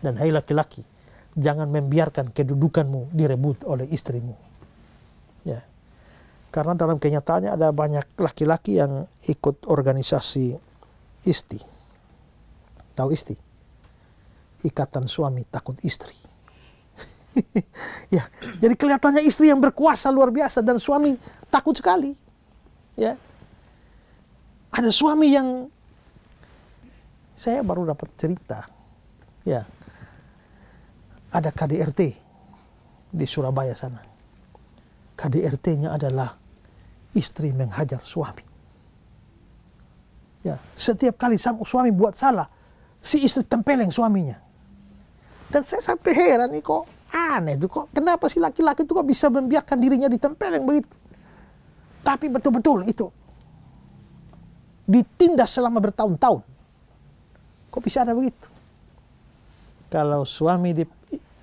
Dan hai laki-laki, jangan membiarkan kedudukanmu direbut oleh istrimu. Ya. Karena dalam kenyataannya ada banyak laki-laki yang ikut organisasi ISTI. Tahu ISTI? Ikatan suami takut istri. ya, jadi kelihatannya istri yang berkuasa luar biasa dan suami takut sekali. Ya. Ada suami yang saya baru dapat cerita, ya, ada KDRT di Surabaya sana. KDRT-nya adalah istri menghajar suami. Ya, setiap kali suami buat salah, si istri tempeleng suaminya. Dan saya sampai heran nih kok aneh tuh kok kenapa si laki-laki itu kok bisa membiarkan dirinya ditempeleng begitu. Tapi betul-betul itu ditindas selama bertahun-tahun. Kok bisa ada begitu? Kalau suami di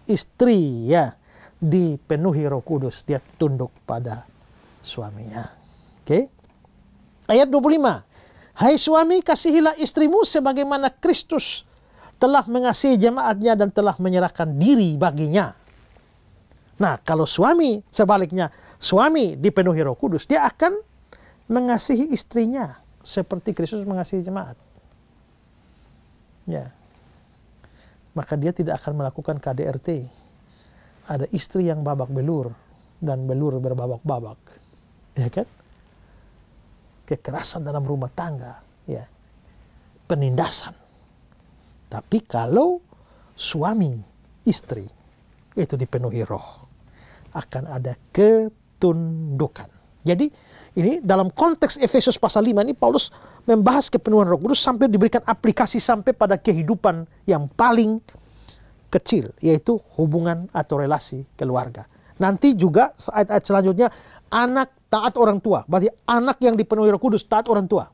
istri ya dipenuhi Roh Kudus, dia tunduk pada suaminya. Oke. Okay? Ayat 25. Hai suami, kasihilah istrimu sebagaimana Kristus telah mengasihi jemaatnya dan telah menyerahkan diri baginya. Nah, kalau suami sebaliknya, suami dipenuhi Roh Kudus, dia akan mengasihi istrinya seperti Kristus mengasihi jemaat maka dia tidak akan melakukan KDRT. Ada istri yang babak belur dan belur berbabak-babak, ya kan? Kekerasan dalam rumah tangga, ya, penindasan. Tapi kalau suami, istri itu dipenuhi roh, akan ada ketundukan. Jadi ini dalam konteks Efesus pasal 5 ini Paulus membahas kepenuhan Roh Kudus sampai diberikan aplikasi sampai pada kehidupan yang paling kecil yaitu hubungan atau relasi keluarga. Nanti juga saat ayat selanjutnya anak taat orang tua. Berarti anak yang dipenuhi Roh Kudus taat orang tua.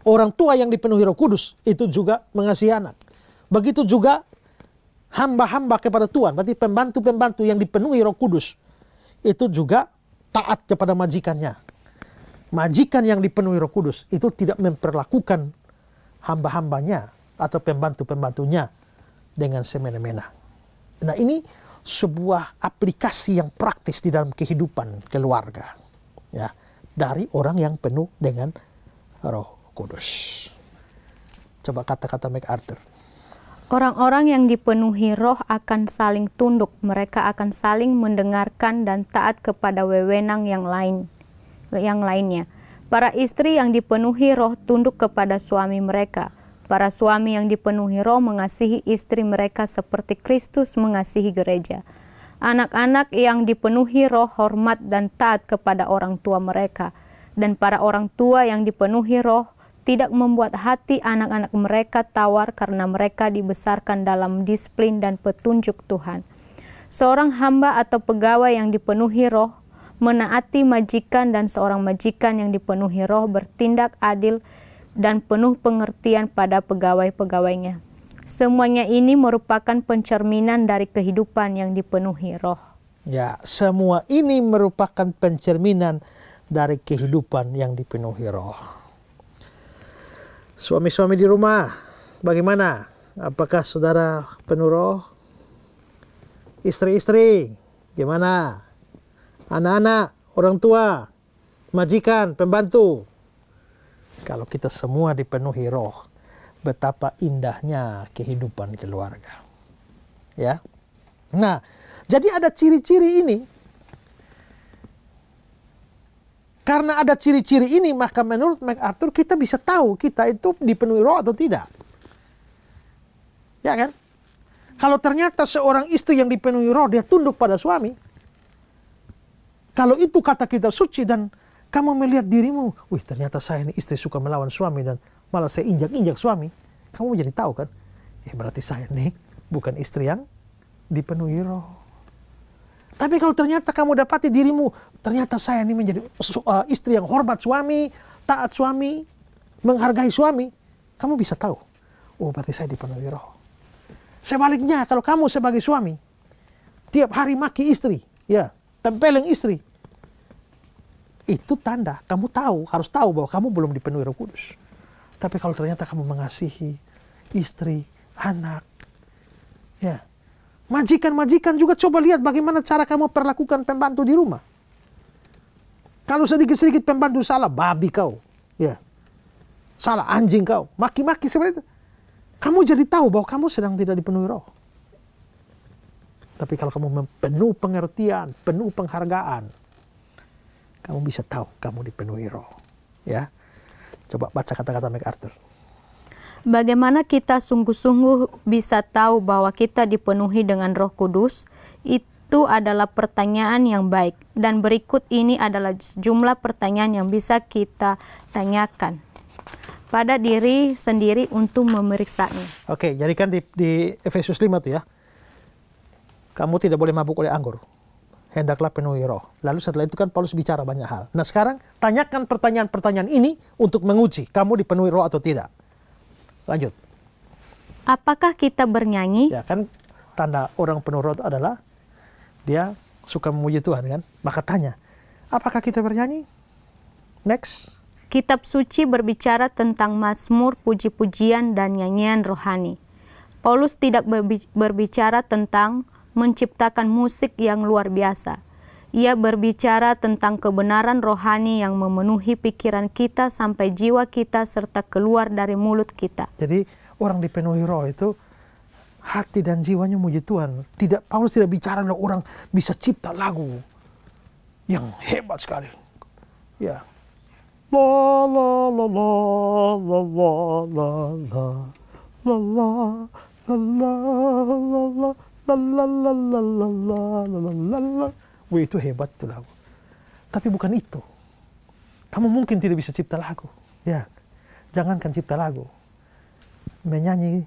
Orang tua yang dipenuhi Roh Kudus itu juga mengasihi anak. Begitu juga hamba-hamba kepada Tuhan, berarti pembantu-pembantu yang dipenuhi Roh Kudus itu juga taat kepada majikannya. Majikan yang dipenuhi Roh Kudus itu tidak memperlakukan hamba-hambanya atau pembantu-pembantunya dengan semena-mena. Nah, ini sebuah aplikasi yang praktis di dalam kehidupan keluarga. Ya, dari orang yang penuh dengan Roh Kudus. Coba kata-kata MacArthur. Orang-orang yang dipenuhi roh akan saling tunduk, mereka akan saling mendengarkan dan taat kepada wewenang yang lain yang lainnya. Para istri yang dipenuhi roh tunduk kepada suami mereka. Para suami yang dipenuhi roh mengasihi istri mereka seperti Kristus mengasihi gereja. Anak-anak yang dipenuhi roh hormat dan taat kepada orang tua mereka. Dan para orang tua yang dipenuhi roh tidak membuat hati anak-anak mereka tawar karena mereka dibesarkan dalam disiplin dan petunjuk Tuhan. Seorang hamba atau pegawai yang dipenuhi roh menaati majikan dan seorang majikan yang dipenuhi roh bertindak adil dan penuh pengertian pada pegawai-pegawainya. Semuanya ini merupakan pencerminan dari kehidupan yang dipenuhi roh. Ya, semua ini merupakan pencerminan dari kehidupan yang dipenuhi roh. Suami-suami di rumah, bagaimana? Apakah saudara penuruh? Istri-istri, gimana? Anak-anak, orang tua, majikan, pembantu. Kalau kita semua dipenuhi roh, betapa indahnya kehidupan keluarga. Ya. Nah, jadi ada ciri-ciri ini Karena ada ciri-ciri ini, maka menurut MacArthur kita bisa tahu kita itu dipenuhi roh atau tidak. Ya kan? Kalau ternyata seorang istri yang dipenuhi roh, dia tunduk pada suami. Kalau itu kata kita suci dan kamu melihat dirimu, wih ternyata saya ini istri suka melawan suami dan malah saya injak-injak suami. Kamu jadi tahu kan? Ya berarti saya ini bukan istri yang dipenuhi roh. Tapi kalau ternyata kamu dapati dirimu, ternyata saya ini menjadi eh, istri yang hormat suami, taat suami, menghargai suami, kamu bisa tahu. Oh, berarti saya dipenuhi roh. Sebaliknya, kalau kamu sebagai suami, tiap hari maki istri, ya, tempeleng istri, itu tanda kamu tahu, harus tahu bahwa kamu belum dipenuhi roh kudus. Tapi kalau ternyata kamu mengasihi istri, anak, ya, Majikan-majikan juga coba lihat bagaimana cara kamu perlakukan pembantu di rumah. Kalau sedikit-sedikit pembantu salah, babi kau. Ya. Salah anjing kau. Maki-maki seperti itu. Kamu jadi tahu bahwa kamu sedang tidak dipenuhi roh. Tapi kalau kamu penuh pengertian, penuh penghargaan, kamu bisa tahu kamu dipenuhi roh. Ya. Coba baca kata-kata MacArthur. Bagaimana kita sungguh-sungguh bisa tahu bahwa kita dipenuhi dengan Roh Kudus? Itu adalah pertanyaan yang baik, dan berikut ini adalah sejumlah pertanyaan yang bisa kita tanyakan pada diri sendiri untuk memeriksanya. Oke, jadi kan di, di Efesus 5 tuh ya, kamu tidak boleh mabuk oleh anggur. Hendaklah penuhi roh. Lalu setelah itu kan Paulus bicara banyak hal. Nah sekarang tanyakan pertanyaan-pertanyaan ini untuk menguji kamu dipenuhi roh atau tidak. Lanjut. Apakah kita bernyanyi? Ya kan tanda orang penurut adalah dia suka memuji Tuhan kan. Maka tanya, apakah kita bernyanyi? Next. Kitab suci berbicara tentang mazmur, puji-pujian, dan nyanyian rohani. Paulus tidak berbicara tentang menciptakan musik yang luar biasa, ia berbicara tentang kebenaran rohani yang memenuhi pikiran kita sampai jiwa kita serta keluar dari mulut kita. Jadi orang dipenuhi roh itu hati dan jiwanya muji Tuhan. Tidak Paulus tidak bicara loh orang bisa cipta lagu yang hebat sekali. Ya. La la la la la la la la la la la la la la la la la la la la Wih itu hebat itu lagu. Tapi bukan itu. Kamu mungkin tidak bisa cipta lagu. Ya, jangankan cipta lagu. Menyanyi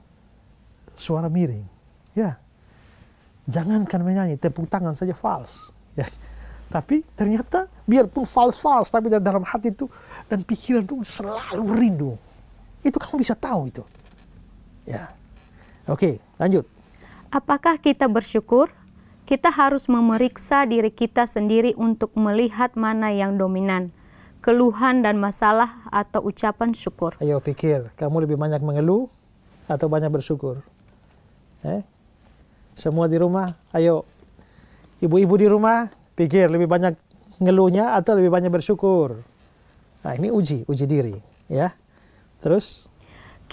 suara miring. Ya, jangankan menyanyi, tepuk tangan saja fals. Ya. Tapi ternyata biarpun fals-fals, tapi dalam hati itu dan pikiran itu selalu rindu. Itu kamu bisa tahu itu. Ya. Oke, lanjut. Apakah kita bersyukur kita harus memeriksa diri kita sendiri untuk melihat mana yang dominan, keluhan dan masalah atau ucapan syukur. Ayo pikir, kamu lebih banyak mengeluh atau banyak bersyukur? Eh? Semua di rumah, ayo ibu-ibu di rumah pikir lebih banyak ngeluhnya atau lebih banyak bersyukur. Nah, ini uji, uji diri, ya. Terus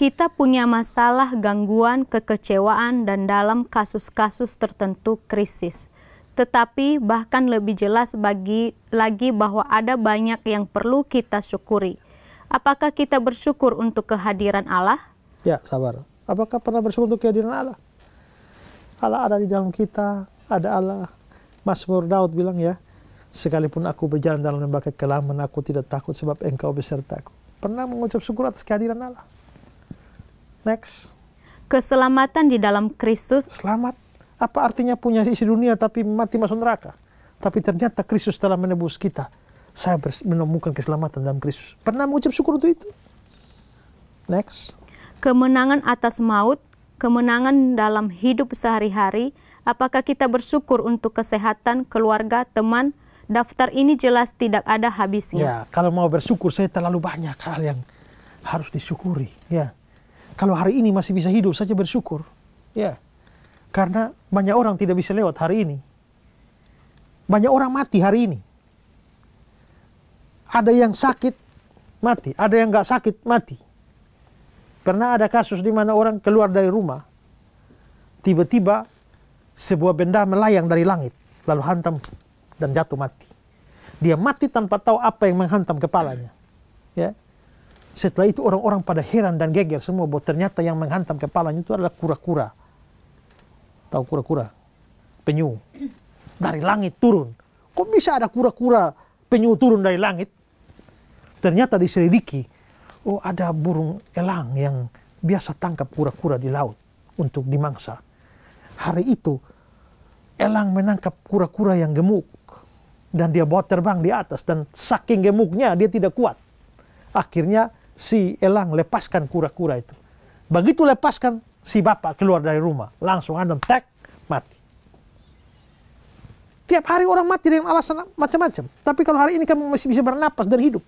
kita punya masalah gangguan, kekecewaan, dan dalam kasus-kasus tertentu krisis. Tetapi bahkan lebih jelas bagi lagi bahwa ada banyak yang perlu kita syukuri. Apakah kita bersyukur untuk kehadiran Allah? Ya, sabar. Apakah pernah bersyukur untuk kehadiran Allah? Allah ada di dalam kita, ada Allah. Mazmur Daud bilang ya, sekalipun aku berjalan dalam lembaga kelaman, aku tidak takut sebab engkau besertaku. Pernah mengucap syukur atas kehadiran Allah. Next. Keselamatan di dalam Kristus. Selamat. Apa artinya punya isi dunia tapi mati masuk neraka? Tapi ternyata Kristus telah menebus kita. Saya menemukan keselamatan dalam Kristus. Pernah mengucap syukur untuk itu? Next. Kemenangan atas maut, kemenangan dalam hidup sehari-hari, apakah kita bersyukur untuk kesehatan, keluarga, teman, daftar ini jelas tidak ada habisnya. Ya, kalau mau bersyukur saya terlalu banyak hal yang harus disyukuri, ya. Kalau hari ini masih bisa hidup saja bersyukur. Ya. Karena banyak orang tidak bisa lewat hari ini. Banyak orang mati hari ini. Ada yang sakit, mati. Ada yang nggak sakit, mati. Pernah ada kasus di mana orang keluar dari rumah. Tiba-tiba sebuah benda melayang dari langit. Lalu hantam dan jatuh mati. Dia mati tanpa tahu apa yang menghantam kepalanya. Ya. Setelah itu orang-orang pada heran dan geger semua bahwa ternyata yang menghantam kepalanya itu adalah kura-kura. Tahu kura-kura? Penyu. Dari langit turun. Kok bisa ada kura-kura penyu turun dari langit? Ternyata diselidiki. Oh ada burung elang yang biasa tangkap kura-kura di laut untuk dimangsa. Hari itu elang menangkap kura-kura yang gemuk dan dia bawa terbang di atas dan saking gemuknya dia tidak kuat. Akhirnya si elang lepaskan kura-kura itu. Begitu lepaskan, si bapak keluar dari rumah. Langsung anda tek, mati. Tiap hari orang mati dengan alasan macam-macam. Tapi kalau hari ini kamu masih bisa bernapas dari hidup.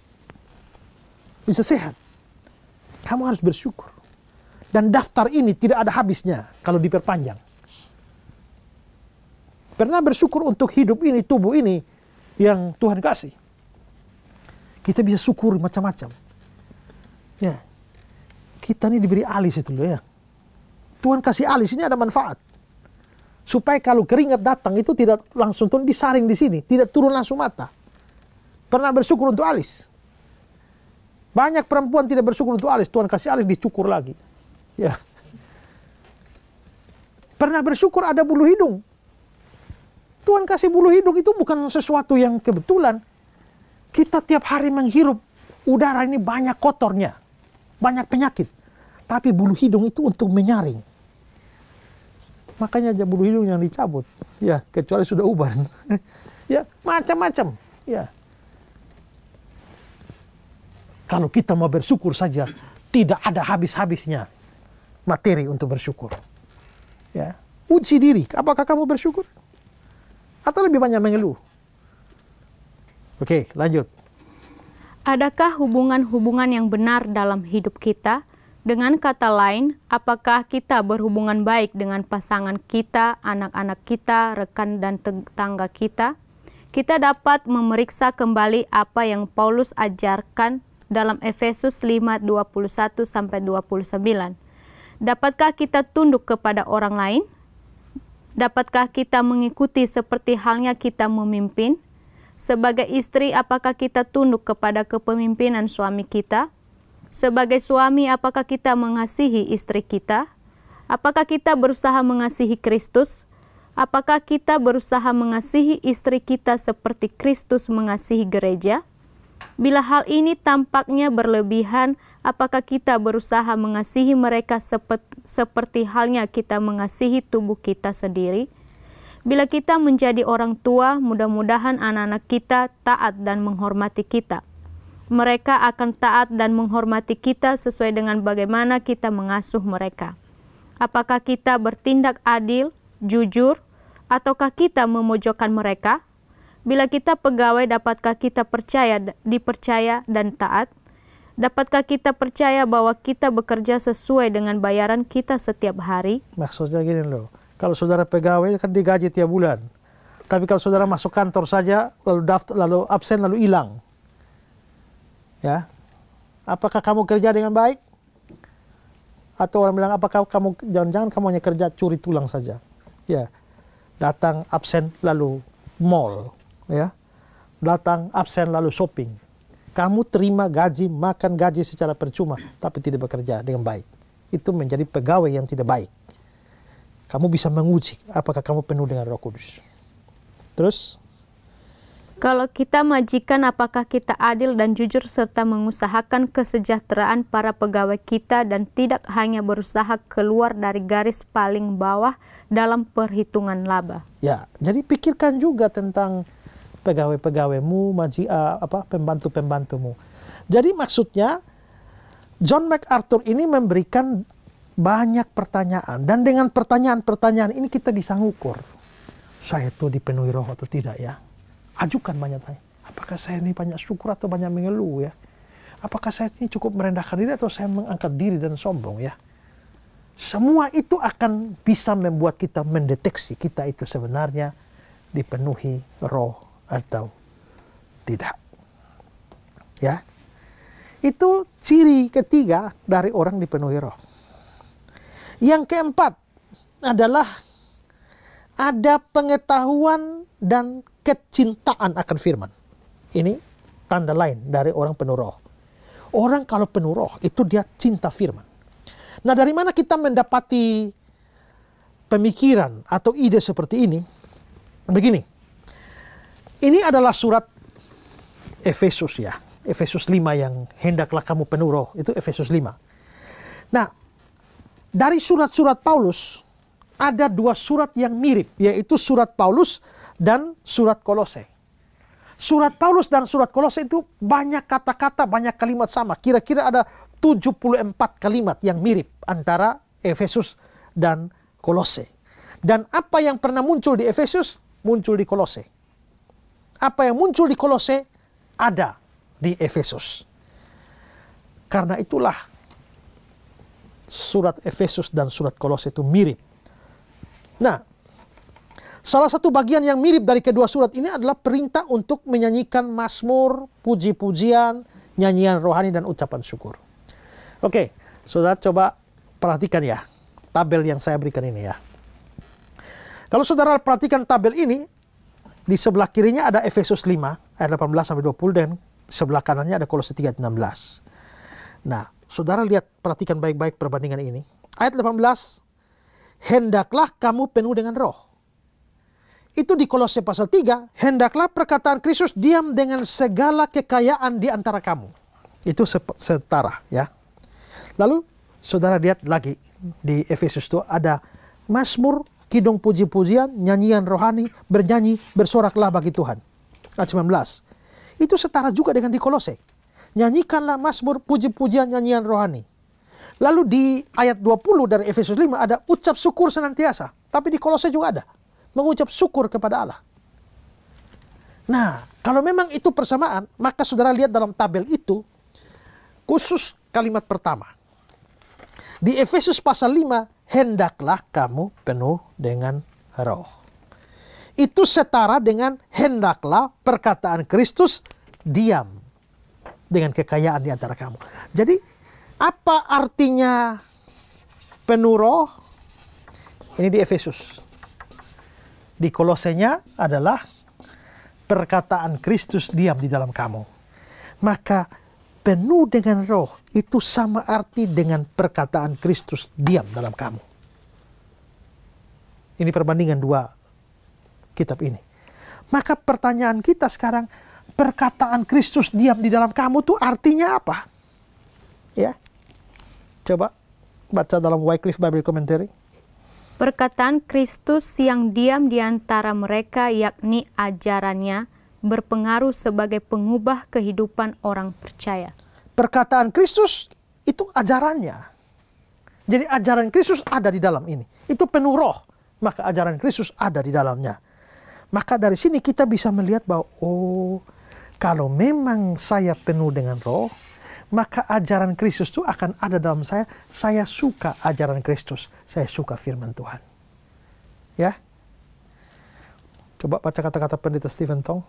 Bisa sehat. Kamu harus bersyukur. Dan daftar ini tidak ada habisnya kalau diperpanjang. Pernah bersyukur untuk hidup ini, tubuh ini yang Tuhan kasih. Kita bisa syukur macam-macam Ya. Kita ini diberi alis itu loh ya. Tuhan kasih alis ini ada manfaat. Supaya kalau keringat datang itu tidak langsung turun disaring di sini, tidak turun langsung mata. Pernah bersyukur untuk alis. Banyak perempuan tidak bersyukur untuk alis, Tuhan kasih alis dicukur lagi. Ya. Pernah bersyukur ada bulu hidung. Tuhan kasih bulu hidung itu bukan sesuatu yang kebetulan. Kita tiap hari menghirup udara ini banyak kotornya banyak penyakit. Tapi bulu hidung itu untuk menyaring. Makanya aja bulu hidung yang dicabut. Ya, kecuali sudah uban. ya, macam-macam. Ya. Kalau kita mau bersyukur saja, tidak ada habis-habisnya materi untuk bersyukur. Ya. Uji diri, apakah kamu bersyukur? Atau lebih banyak mengeluh? Oke, lanjut. Adakah hubungan-hubungan yang benar dalam hidup kita? Dengan kata lain, apakah kita berhubungan baik dengan pasangan kita, anak-anak kita, rekan dan tetangga kita? Kita dapat memeriksa kembali apa yang Paulus ajarkan dalam Efesus 5:21 29. Dapatkah kita tunduk kepada orang lain? Dapatkah kita mengikuti seperti halnya kita memimpin? Sebagai istri, apakah kita tunduk kepada kepemimpinan suami kita? Sebagai suami, apakah kita mengasihi istri kita? Apakah kita berusaha mengasihi Kristus? Apakah kita berusaha mengasihi istri kita seperti Kristus mengasihi gereja? Bila hal ini tampaknya berlebihan, apakah kita berusaha mengasihi mereka seperti, halnya kita mengasihi tubuh kita sendiri? Bila kita menjadi orang tua, mudah-mudahan anak-anak kita taat dan menghormati kita. Mereka akan taat dan menghormati kita sesuai dengan bagaimana kita mengasuh mereka. Apakah kita bertindak adil, jujur, ataukah kita memojokkan mereka? Bila kita pegawai, dapatkah kita percaya, dipercaya, dan taat? Dapatkah kita percaya bahwa kita bekerja sesuai dengan bayaran kita setiap hari? Maksudnya gini loh, kalau saudara pegawai kan digaji tiap bulan. Tapi kalau saudara masuk kantor saja lalu daftar lalu absen lalu hilang. Ya. Apakah kamu kerja dengan baik? Atau orang bilang apakah kamu jangan-jangan kamu hanya kerja curi tulang saja. Ya. Datang absen lalu mall, ya. Datang absen lalu shopping. Kamu terima gaji, makan gaji secara percuma tapi tidak bekerja dengan baik. Itu menjadi pegawai yang tidak baik kamu bisa menguji apakah kamu penuh dengan Roh Kudus. Terus kalau kita majikan apakah kita adil dan jujur serta mengusahakan kesejahteraan para pegawai kita dan tidak hanya berusaha keluar dari garis paling bawah dalam perhitungan laba. Ya, jadi pikirkan juga tentang pegawai-pegawaimu, maji uh, apa pembantu-pembantumu. Jadi maksudnya John MacArthur ini memberikan banyak pertanyaan dan dengan pertanyaan-pertanyaan ini kita bisa ngukur saya itu dipenuhi roh atau tidak ya ajukan banyak tanya apakah saya ini banyak syukur atau banyak mengeluh ya apakah saya ini cukup merendahkan diri atau saya mengangkat diri dan sombong ya semua itu akan bisa membuat kita mendeteksi kita itu sebenarnya dipenuhi roh atau tidak ya itu ciri ketiga dari orang dipenuhi roh yang keempat adalah ada pengetahuan dan kecintaan akan firman. Ini tanda lain dari orang penuruh. Orang kalau penuruh itu dia cinta firman. Nah dari mana kita mendapati pemikiran atau ide seperti ini? Begini, ini adalah surat Efesus ya. Efesus 5 yang hendaklah kamu penuruh itu Efesus 5. Nah, dari surat-surat Paulus ada dua surat yang mirip yaitu surat Paulus dan surat Kolose. Surat Paulus dan surat Kolose itu banyak kata-kata, banyak kalimat sama. Kira-kira ada 74 kalimat yang mirip antara Efesus dan Kolose. Dan apa yang pernah muncul di Efesus muncul di Kolose. Apa yang muncul di Kolose ada di Efesus. Karena itulah surat Efesus dan surat Kolose itu mirip. Nah, salah satu bagian yang mirip dari kedua surat ini adalah perintah untuk menyanyikan mazmur, puji-pujian, nyanyian rohani dan ucapan syukur. Oke, saudara coba perhatikan ya tabel yang saya berikan ini ya. Kalau saudara perhatikan tabel ini, di sebelah kirinya ada Efesus 5 ayat 18 sampai 20 dan sebelah kanannya ada Kolose 3 ayat 16. Nah, Saudara lihat, perhatikan baik-baik perbandingan ini. Ayat 18, hendaklah kamu penuh dengan roh. Itu di kolose pasal 3, hendaklah perkataan Kristus diam dengan segala kekayaan di antara kamu. Itu setara ya. Lalu saudara lihat lagi di Efesus itu ada Mazmur, kidung puji-pujian, nyanyian rohani, bernyanyi, bersoraklah bagi Tuhan. Ayat 19. Itu setara juga dengan di kolose nyanyikanlah Mazmur puji-pujian nyanyian rohani. Lalu di ayat 20 dari Efesus 5 ada ucap syukur senantiasa. Tapi di Kolose juga ada. Mengucap syukur kepada Allah. Nah, kalau memang itu persamaan, maka saudara lihat dalam tabel itu, khusus kalimat pertama. Di Efesus pasal 5, hendaklah kamu penuh dengan roh. Itu setara dengan hendaklah perkataan Kristus diam dengan kekayaan di antara kamu. Jadi apa artinya penuruh Ini di Efesus. Di Kolosenya adalah perkataan Kristus diam di dalam kamu. Maka penuh dengan roh itu sama arti dengan perkataan Kristus diam dalam kamu. Ini perbandingan dua kitab ini. Maka pertanyaan kita sekarang, perkataan Kristus diam di dalam kamu tuh artinya apa? Ya. Coba baca dalam Wycliffe Bible Commentary. Perkataan Kristus yang diam di antara mereka yakni ajarannya berpengaruh sebagai pengubah kehidupan orang percaya. Perkataan Kristus itu ajarannya. Jadi ajaran Kristus ada di dalam ini. Itu penuh roh, maka ajaran Kristus ada di dalamnya. Maka dari sini kita bisa melihat bahwa oh kalau memang saya penuh dengan roh, maka ajaran Kristus itu akan ada dalam saya. Saya suka ajaran Kristus. Saya suka firman Tuhan. Ya. Coba baca kata-kata pendeta Stephen Tong.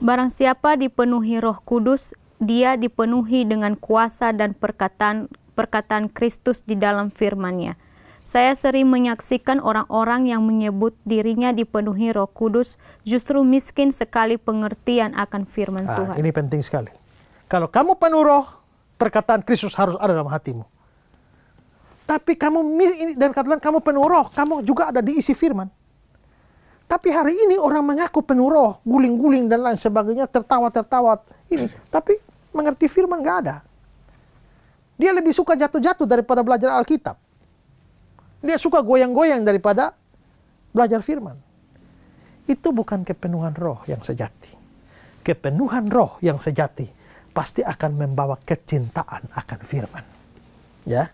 Barang siapa dipenuhi roh kudus, dia dipenuhi dengan kuasa dan perkataan perkataan Kristus di dalam firman-Nya. Saya sering menyaksikan orang-orang yang menyebut dirinya dipenuhi Roh Kudus justru miskin sekali pengertian akan firman ah, Tuhan. Ini penting sekali. Kalau kamu penuh Roh, perkataan Kristus harus ada dalam hatimu. Tapi kamu ini dan katakan kamu penuh Roh, kamu juga ada diisi firman. Tapi hari ini orang mengaku penuh Roh, guling-guling dan lain sebagainya, tertawa-tertawa ini, tapi mengerti firman nggak ada. Dia lebih suka jatuh-jatuh daripada belajar Alkitab. Dia suka goyang-goyang daripada belajar firman. Itu bukan kepenuhan roh yang sejati. Kepenuhan roh yang sejati pasti akan membawa kecintaan akan firman. Ya.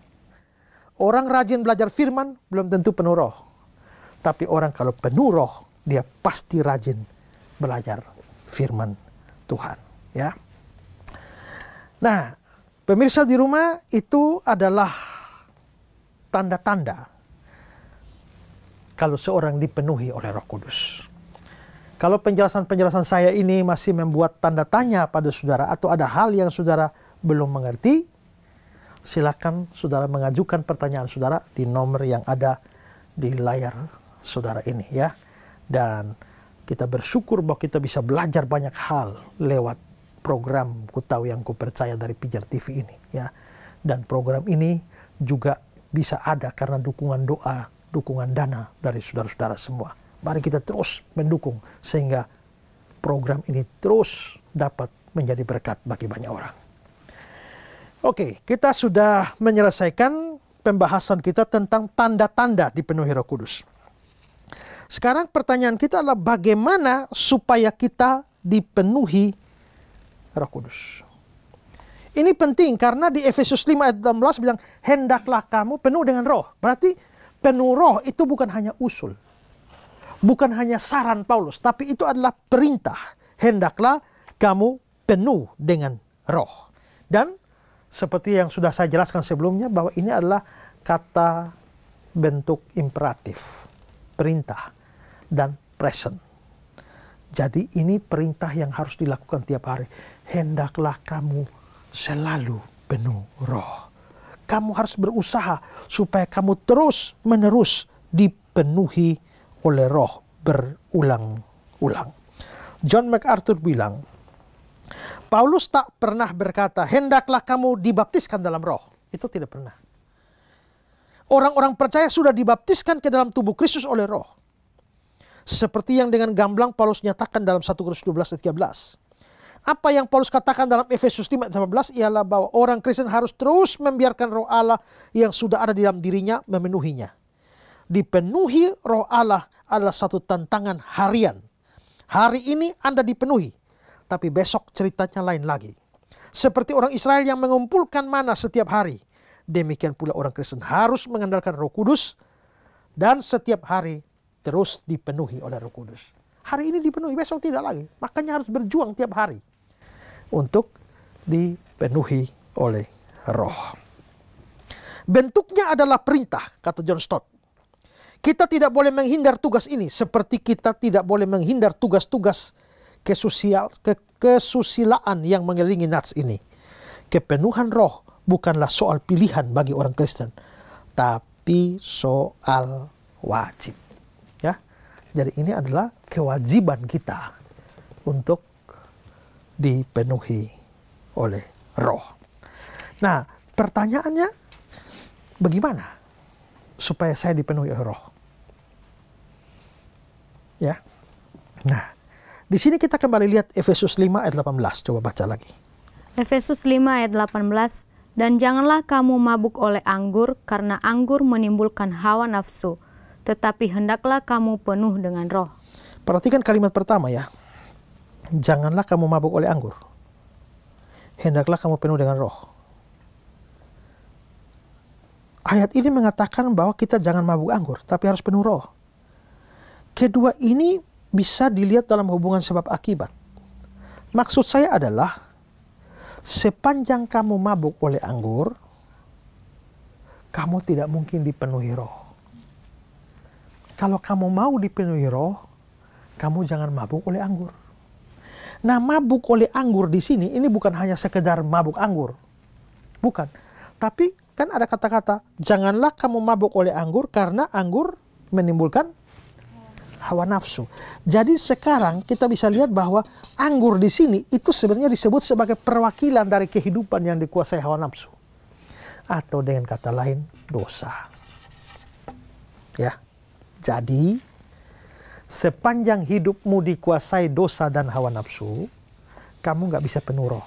Orang rajin belajar firman belum tentu penuh roh. Tapi orang kalau penuh roh, dia pasti rajin belajar firman Tuhan, ya. Nah, pemirsa di rumah itu adalah tanda-tanda kalau seorang dipenuhi oleh Roh Kudus. Kalau penjelasan-penjelasan saya ini masih membuat tanda tanya pada saudara atau ada hal yang saudara belum mengerti, silakan saudara mengajukan pertanyaan saudara di nomor yang ada di layar saudara ini ya. Dan kita bersyukur bahwa kita bisa belajar banyak hal lewat program Ku Tahu Yang Ku Percaya dari Pijar TV ini ya. Dan program ini juga bisa ada karena dukungan doa dukungan dana dari saudara-saudara semua. Mari kita terus mendukung sehingga program ini terus dapat menjadi berkat bagi banyak orang. Oke, kita sudah menyelesaikan pembahasan kita tentang tanda-tanda di dipenuhi Roh Kudus. Sekarang pertanyaan kita adalah bagaimana supaya kita dipenuhi Roh Kudus. Ini penting karena di Efesus 5 ayat 16 bilang hendaklah kamu penuh dengan roh. Berarti Roh itu bukan hanya usul. Bukan hanya saran Paulus, tapi itu adalah perintah. Hendaklah kamu penuh dengan roh. Dan seperti yang sudah saya jelaskan sebelumnya bahwa ini adalah kata bentuk imperatif, perintah dan present. Jadi ini perintah yang harus dilakukan tiap hari. Hendaklah kamu selalu penuh roh kamu harus berusaha supaya kamu terus menerus dipenuhi oleh roh berulang-ulang. John MacArthur bilang, Paulus tak pernah berkata, hendaklah kamu dibaptiskan dalam roh. Itu tidak pernah. Orang-orang percaya sudah dibaptiskan ke dalam tubuh Kristus oleh roh. Seperti yang dengan gamblang Paulus nyatakan dalam 1 Korintus 12 13. Apa yang Paulus katakan dalam Efesus 18 ialah bahwa orang Kristen harus terus membiarkan roh Allah yang sudah ada di dalam dirinya memenuhinya. Dipenuhi roh Allah adalah satu tantangan harian. Hari ini Anda dipenuhi, tapi besok ceritanya lain lagi. Seperti orang Israel yang mengumpulkan mana setiap hari, demikian pula orang Kristen harus mengandalkan Roh Kudus dan setiap hari terus dipenuhi oleh Roh Kudus. Hari ini dipenuhi, besok tidak lagi. Makanya harus berjuang tiap hari untuk dipenuhi oleh roh. Bentuknya adalah perintah, kata John Stott. Kita tidak boleh menghindar tugas ini seperti kita tidak boleh menghindar tugas-tugas kesusial, ke, kesusilaan yang mengelilingi nats ini. Kepenuhan roh bukanlah soal pilihan bagi orang Kristen, tapi soal wajib. Ya. Jadi ini adalah kewajiban kita untuk dipenuhi oleh roh. Nah, pertanyaannya bagaimana supaya saya dipenuhi oleh roh? Ya. Nah, di sini kita kembali lihat Efesus 5 ayat 18. Coba baca lagi. Efesus 5 ayat 18 dan janganlah kamu mabuk oleh anggur, karena anggur menimbulkan hawa nafsu, tetapi hendaklah kamu penuh dengan roh. Perhatikan kalimat pertama ya, janganlah kamu mabuk oleh anggur. Hendaklah kamu penuh dengan roh. Ayat ini mengatakan bahwa kita jangan mabuk anggur, tapi harus penuh roh. Kedua ini bisa dilihat dalam hubungan sebab akibat. Maksud saya adalah, sepanjang kamu mabuk oleh anggur, kamu tidak mungkin dipenuhi roh. Kalau kamu mau dipenuhi roh, kamu jangan mabuk oleh anggur. Nah, mabuk oleh anggur di sini ini bukan hanya sekedar mabuk anggur. Bukan. Tapi kan ada kata-kata, janganlah kamu mabuk oleh anggur karena anggur menimbulkan hawa nafsu. Jadi sekarang kita bisa lihat bahwa anggur di sini itu sebenarnya disebut sebagai perwakilan dari kehidupan yang dikuasai hawa nafsu. Atau dengan kata lain dosa. Ya. Jadi sepanjang hidupmu dikuasai dosa dan hawa nafsu, kamu nggak bisa penuh roh.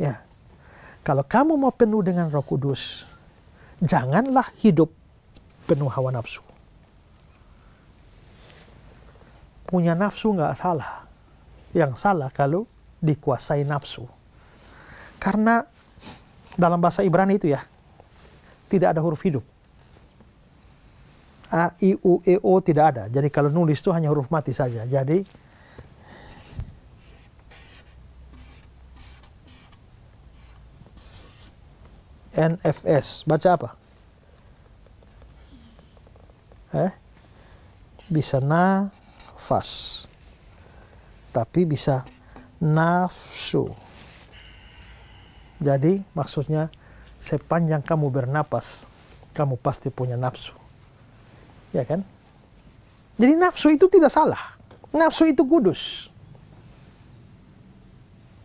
Ya, kalau kamu mau penuh dengan Roh Kudus, janganlah hidup penuh hawa nafsu. Punya nafsu nggak salah, yang salah kalau dikuasai nafsu. Karena dalam bahasa Ibrani itu ya, tidak ada huruf hidup. A, I, U, E, O tidak ada. Jadi kalau nulis itu hanya huruf mati saja. Jadi NFS baca apa? Eh? Bisa nafas. Tapi bisa nafsu. Jadi maksudnya sepanjang kamu bernapas, kamu pasti punya nafsu. Ya kan? Jadi nafsu itu tidak salah. Nafsu itu kudus.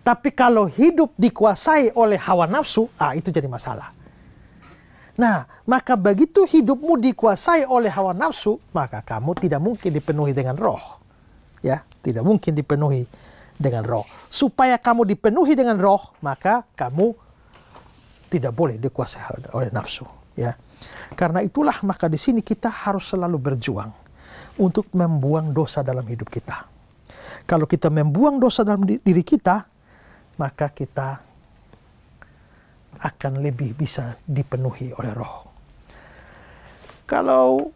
Tapi kalau hidup dikuasai oleh hawa nafsu, ah itu jadi masalah. Nah, maka begitu hidupmu dikuasai oleh hawa nafsu, maka kamu tidak mungkin dipenuhi dengan roh. Ya, tidak mungkin dipenuhi dengan roh. Supaya kamu dipenuhi dengan roh, maka kamu tidak boleh dikuasai oleh nafsu, ya. Karena itulah maka di sini kita harus selalu berjuang untuk membuang dosa dalam hidup kita. Kalau kita membuang dosa dalam diri kita, maka kita akan lebih bisa dipenuhi oleh roh. Kalau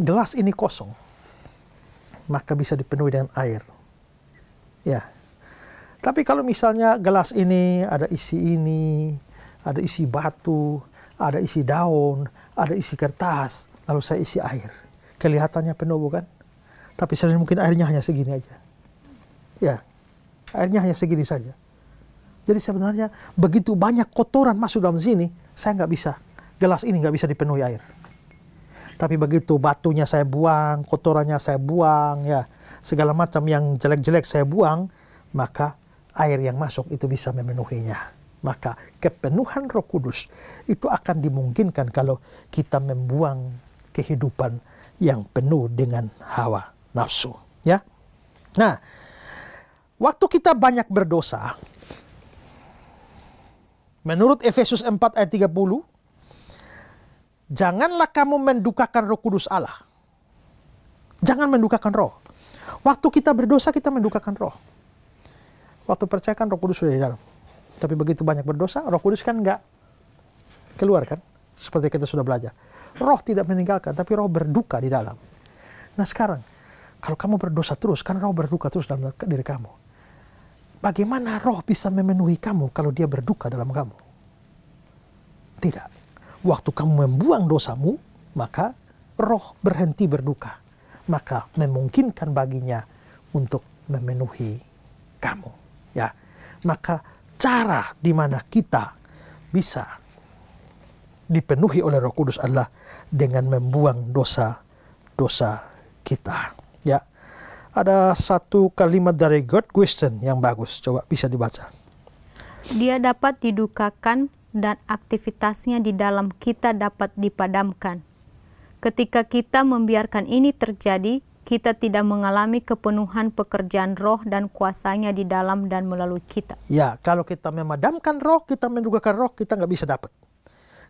gelas ini kosong, maka bisa dipenuhi dengan air. Ya. Tapi kalau misalnya gelas ini ada isi ini, ada isi batu, ada isi daun, ada isi kertas, lalu saya isi air. Kelihatannya penuh bukan? Tapi sebenarnya mungkin airnya hanya segini aja. Ya, airnya hanya segini saja. Jadi sebenarnya begitu banyak kotoran masuk dalam sini, saya nggak bisa. Gelas ini nggak bisa dipenuhi air. Tapi begitu batunya saya buang, kotorannya saya buang, ya segala macam yang jelek-jelek saya buang, maka air yang masuk itu bisa memenuhinya. Maka kepenuhan Roh Kudus itu akan dimungkinkan kalau kita membuang kehidupan yang penuh dengan hawa nafsu, ya. Nah, waktu kita banyak berdosa, menurut Efesus 4 ayat 30, janganlah kamu mendukakan Roh Kudus Allah. Jangan mendukakan roh. Waktu kita berdosa kita mendukakan roh. Waktu percayakan Roh Kudus sudah di dalam. Tapi begitu banyak berdosa, Roh Kudus kan nggak keluar kan? Seperti kita sudah belajar. Roh tidak meninggalkan, tapi roh berduka di dalam. Nah sekarang, kalau kamu berdosa terus, kan roh berduka terus dalam diri kamu. Bagaimana roh bisa memenuhi kamu kalau dia berduka dalam kamu? Tidak. Waktu kamu membuang dosamu, maka roh berhenti berduka. Maka memungkinkan baginya untuk memenuhi kamu. Ya, maka cara di mana kita bisa dipenuhi oleh Roh Kudus adalah dengan membuang dosa-dosa kita. Ya, ada satu kalimat dari God Question yang bagus, coba bisa dibaca. Dia dapat didukakan dan aktivitasnya di dalam kita dapat dipadamkan. Ketika kita membiarkan ini terjadi, kita tidak mengalami kepenuhan pekerjaan roh dan kuasanya di dalam dan melalui kita. Ya, kalau kita memadamkan roh, kita mendugakan roh, kita nggak bisa dapat.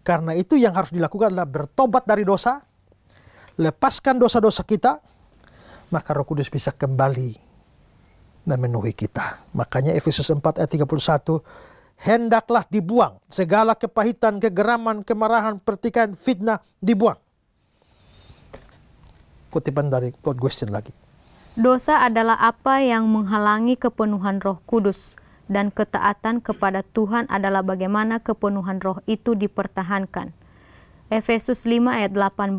Karena itu yang harus dilakukan adalah bertobat dari dosa, lepaskan dosa-dosa kita, maka roh kudus bisa kembali dan memenuhi kita. Makanya Efesus 4 ayat 31, hendaklah dibuang segala kepahitan, kegeraman, kemarahan, pertikaian, fitnah, dibuang kutipan dari quote Question lagi. Dosa adalah apa yang menghalangi kepenuhan Roh Kudus dan ketaatan kepada Tuhan adalah bagaimana kepenuhan Roh itu dipertahankan. Efesus 5 ayat 18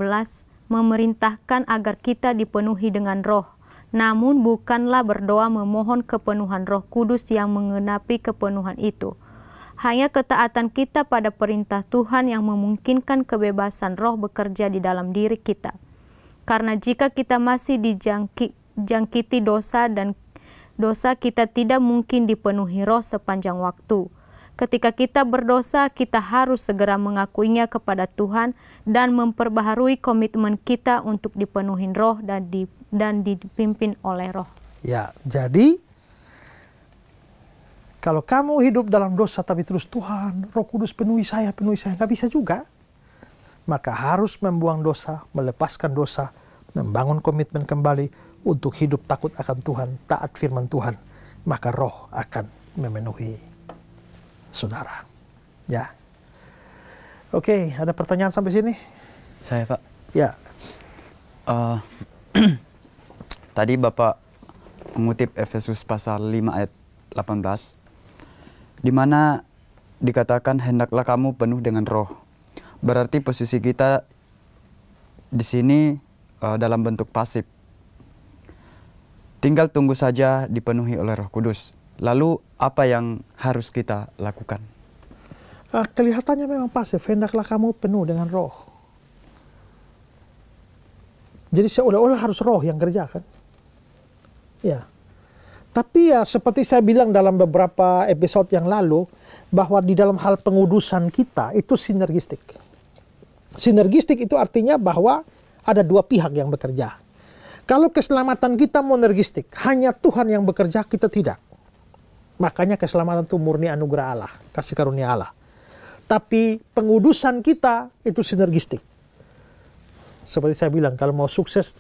memerintahkan agar kita dipenuhi dengan Roh, namun bukanlah berdoa memohon kepenuhan Roh Kudus yang mengenapi kepenuhan itu. Hanya ketaatan kita pada perintah Tuhan yang memungkinkan kebebasan roh bekerja di dalam diri kita. Karena jika kita masih dijangkiti dosa dan dosa kita tidak mungkin dipenuhi roh sepanjang waktu. Ketika kita berdosa, kita harus segera mengakuinya kepada Tuhan dan memperbaharui komitmen kita untuk dipenuhi roh dan, di, dan dipimpin oleh roh. Ya, jadi kalau kamu hidup dalam dosa tapi terus Tuhan, roh kudus penuhi saya, penuhi saya, nggak bisa juga. Maka harus membuang dosa, melepaskan dosa, membangun komitmen kembali untuk hidup takut akan Tuhan, taat firman Tuhan, maka roh akan memenuhi saudara. Ya. Oke, ada pertanyaan sampai sini? Saya, Pak. Ya. Uh, tadi Bapak mengutip Efesus pasal 5 ayat 18 di mana dikatakan hendaklah kamu penuh dengan roh. Berarti posisi kita di sini Eh, dalam bentuk pasif. Tinggal tunggu saja dipenuhi oleh Roh Kudus. Lalu apa yang harus kita lakukan? Eh, kelihatannya memang pasif. Hendaklah kamu penuh dengan Roh. Jadi seolah-olah harus Roh yang kerjakan. Ya. Tapi ya seperti saya bilang dalam beberapa episode yang lalu bahwa di dalam hal pengudusan kita itu sinergistik. Sinergistik itu artinya bahwa ada dua pihak yang bekerja. Kalau keselamatan kita monergistik, hanya Tuhan yang bekerja, kita tidak. Makanya keselamatan itu murni anugerah Allah, kasih karunia Allah. Tapi pengudusan kita itu sinergistik. Seperti saya bilang, kalau mau sukses,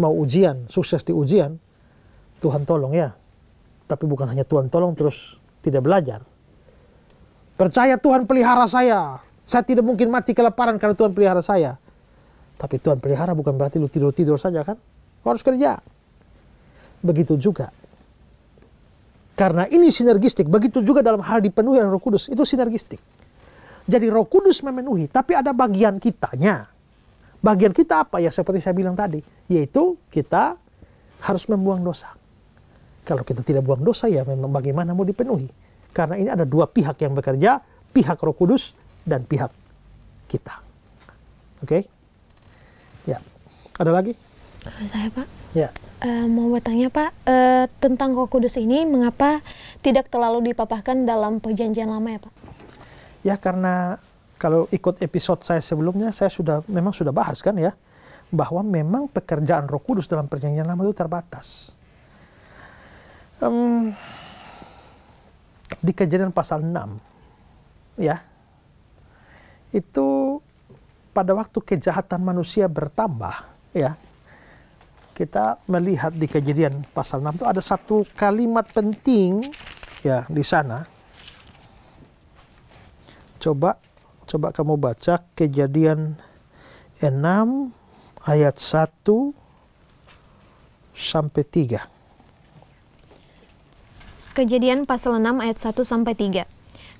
mau ujian, sukses di ujian, Tuhan tolong ya. Tapi bukan hanya Tuhan tolong terus tidak belajar. Percaya Tuhan pelihara saya. Saya tidak mungkin mati kelaparan karena Tuhan pelihara saya. Tapi Tuhan pelihara bukan berarti lu tidur-tidur saja kan? Harus kerja. Begitu juga. Karena ini sinergistik, begitu juga dalam hal dipenuhi oleh Roh Kudus, itu sinergistik. Jadi Roh Kudus memenuhi, tapi ada bagian kitanya. Bagian kita apa ya seperti saya bilang tadi, yaitu kita harus membuang dosa. Kalau kita tidak buang dosa ya memang bagaimana mau dipenuhi? Karena ini ada dua pihak yang bekerja, pihak Roh Kudus dan pihak kita. Oke? Okay? Ada lagi? Eh, saya Pak. Ya. Uh, mau bertanya Pak uh, tentang Roh Kudus ini mengapa tidak terlalu dipapahkan dalam perjanjian lama ya Pak? Ya karena kalau ikut episode saya sebelumnya saya sudah memang sudah bahas kan ya bahwa memang pekerjaan Roh Kudus dalam perjanjian lama itu terbatas. Um, di kejadian pasal 6 ya itu pada waktu kejahatan manusia bertambah ya kita melihat di kejadian pasal 6 itu ada satu kalimat penting ya di sana. Coba coba kamu baca kejadian 6 ayat 1 sampai 3. Kejadian pasal 6 ayat 1 sampai 3.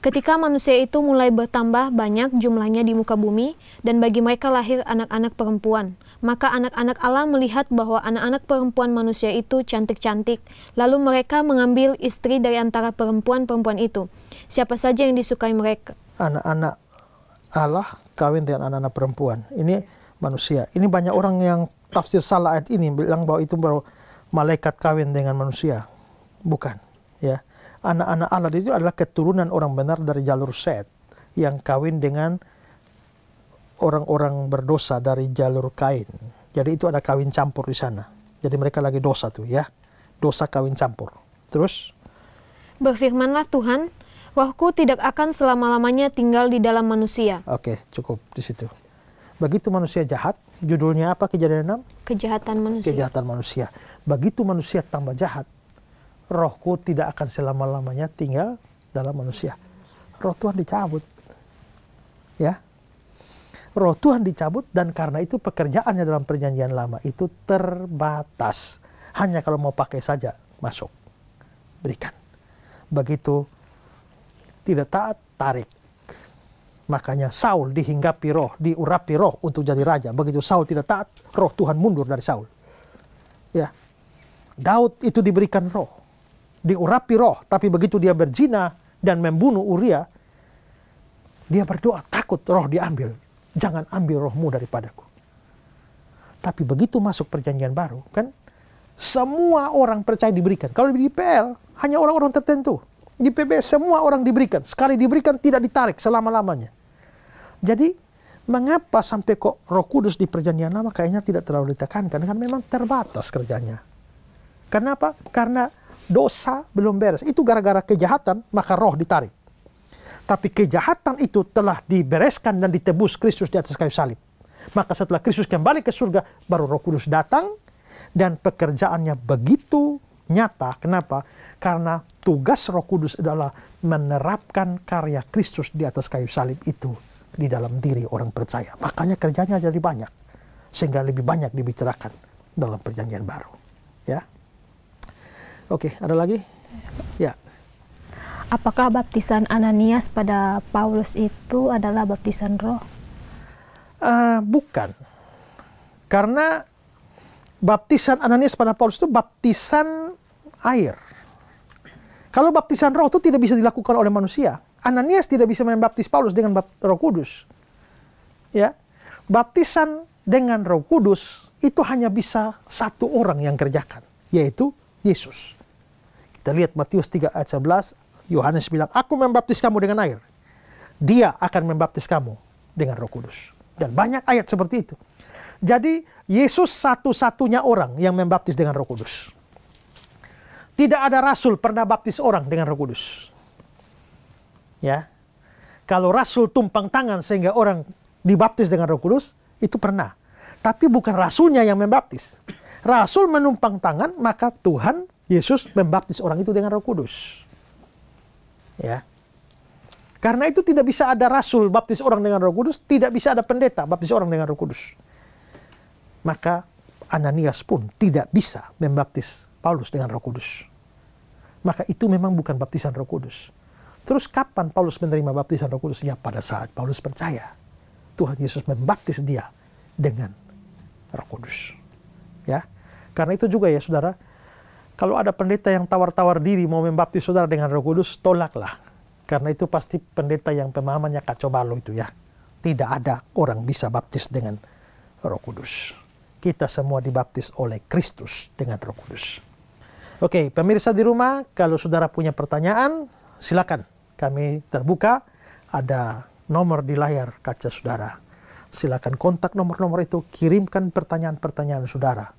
Ketika manusia itu mulai bertambah banyak jumlahnya di muka bumi, dan bagi mereka lahir anak-anak perempuan, maka anak-anak Allah melihat bahwa anak-anak perempuan manusia itu cantik-cantik, lalu mereka mengambil istri dari antara perempuan-perempuan itu. Siapa saja yang disukai mereka. Anak-anak Allah kawin dengan anak-anak perempuan. Ini manusia. Ini banyak orang yang tafsir salah ayat ini bilang bahwa itu baru malaikat kawin dengan manusia. Bukan, ya. Anak-anak Allah itu adalah keturunan orang benar dari jalur set yang kawin dengan orang-orang berdosa dari jalur Kain. Jadi itu ada kawin campur di sana. Jadi mereka lagi dosa tuh ya. Dosa kawin campur. Terus? Berfirmanlah Tuhan, rohku tidak akan selama-lamanya tinggal di dalam manusia. Oke, cukup di situ. Begitu manusia jahat, judulnya apa kejadian 6? Kejahatan manusia. Kejahatan manusia. Begitu manusia tambah jahat, rohku tidak akan selama-lamanya tinggal dalam manusia. Roh Tuhan dicabut. Ya roh Tuhan dicabut dan karena itu pekerjaannya dalam perjanjian lama itu terbatas. Hanya kalau mau pakai saja masuk. Berikan. Begitu tidak taat, tarik. Makanya Saul dihinggapi roh, diurapi roh untuk jadi raja. Begitu Saul tidak taat, roh Tuhan mundur dari Saul. Ya. Daud itu diberikan roh. Diurapi roh, tapi begitu dia berzina dan membunuh Uria, dia berdoa takut roh diambil jangan ambil rohmu daripadaku. Tapi begitu masuk perjanjian baru, kan semua orang percaya diberikan. Kalau di PL, hanya orang-orang tertentu. Di PB semua orang diberikan. Sekali diberikan tidak ditarik selama-lamanya. Jadi mengapa sampai kok roh kudus di perjanjian lama kayaknya tidak terlalu ditekankan? Karena memang terbatas kerjanya. Kenapa? Karena dosa belum beres. Itu gara-gara kejahatan, maka roh ditarik. Tapi kejahatan itu telah dibereskan dan ditebus Kristus di atas kayu salib. Maka setelah Kristus kembali ke surga, baru roh kudus datang dan pekerjaannya begitu nyata. Kenapa? Karena tugas roh kudus adalah menerapkan karya Kristus di atas kayu salib itu di dalam diri orang percaya. Makanya kerjanya jadi banyak. Sehingga lebih banyak dibicarakan dalam perjanjian baru. Ya. Oke, ada lagi? Ya apakah baptisan Ananias pada Paulus itu adalah baptisan roh? Uh, bukan. Karena baptisan Ananias pada Paulus itu baptisan air. Kalau baptisan roh itu tidak bisa dilakukan oleh manusia. Ananias tidak bisa membaptis Paulus dengan roh kudus. Ya, Baptisan dengan roh kudus itu hanya bisa satu orang yang kerjakan, yaitu Yesus. Kita lihat Matius 3 ayat 11, Yohanes bilang, aku membaptis kamu dengan air. Dia akan membaptis kamu dengan roh kudus. Dan banyak ayat seperti itu. Jadi Yesus satu-satunya orang yang membaptis dengan roh kudus. Tidak ada rasul pernah baptis orang dengan roh kudus. Ya, kalau rasul tumpang tangan sehingga orang dibaptis dengan Roh Kudus, itu pernah. Tapi bukan rasulnya yang membaptis. Rasul menumpang tangan, maka Tuhan Yesus membaptis orang itu dengan Roh Kudus. Ya. Karena itu tidak bisa ada rasul baptis orang dengan Roh Kudus, tidak bisa ada pendeta baptis orang dengan Roh Kudus. Maka Ananias pun tidak bisa membaptis Paulus dengan Roh Kudus. Maka itu memang bukan baptisan Roh Kudus. Terus kapan Paulus menerima baptisan Roh Kudus? Ya pada saat Paulus percaya Tuhan Yesus membaptis dia dengan Roh Kudus. Ya. Karena itu juga ya Saudara, kalau ada pendeta yang tawar-tawar diri mau membaptis saudara dengan roh kudus, tolaklah. Karena itu pasti pendeta yang pemahamannya kacau balau itu ya. Tidak ada orang bisa baptis dengan roh kudus. Kita semua dibaptis oleh Kristus dengan roh kudus. Oke, pemirsa di rumah, kalau saudara punya pertanyaan, silakan. Kami terbuka, ada nomor di layar kaca saudara. Silakan kontak nomor-nomor itu, kirimkan pertanyaan-pertanyaan saudara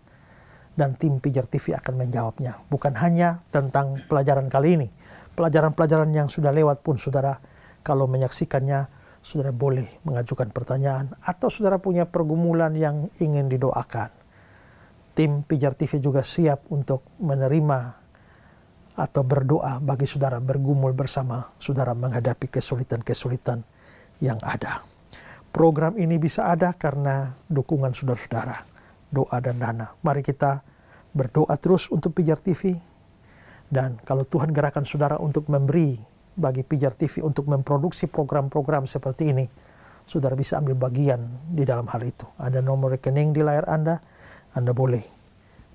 dan tim Pijar TV akan menjawabnya. Bukan hanya tentang pelajaran kali ini. Pelajaran-pelajaran yang sudah lewat pun saudara kalau menyaksikannya saudara boleh mengajukan pertanyaan atau saudara punya pergumulan yang ingin didoakan. Tim Pijar TV juga siap untuk menerima atau berdoa bagi saudara bergumul bersama saudara menghadapi kesulitan-kesulitan yang ada. Program ini bisa ada karena dukungan saudara-saudara doa dan dana. Mari kita berdoa terus untuk Pijar TV. Dan kalau Tuhan gerakan saudara untuk memberi bagi Pijar TV untuk memproduksi program-program seperti ini, saudara bisa ambil bagian di dalam hal itu. Ada nomor rekening di layar Anda, Anda boleh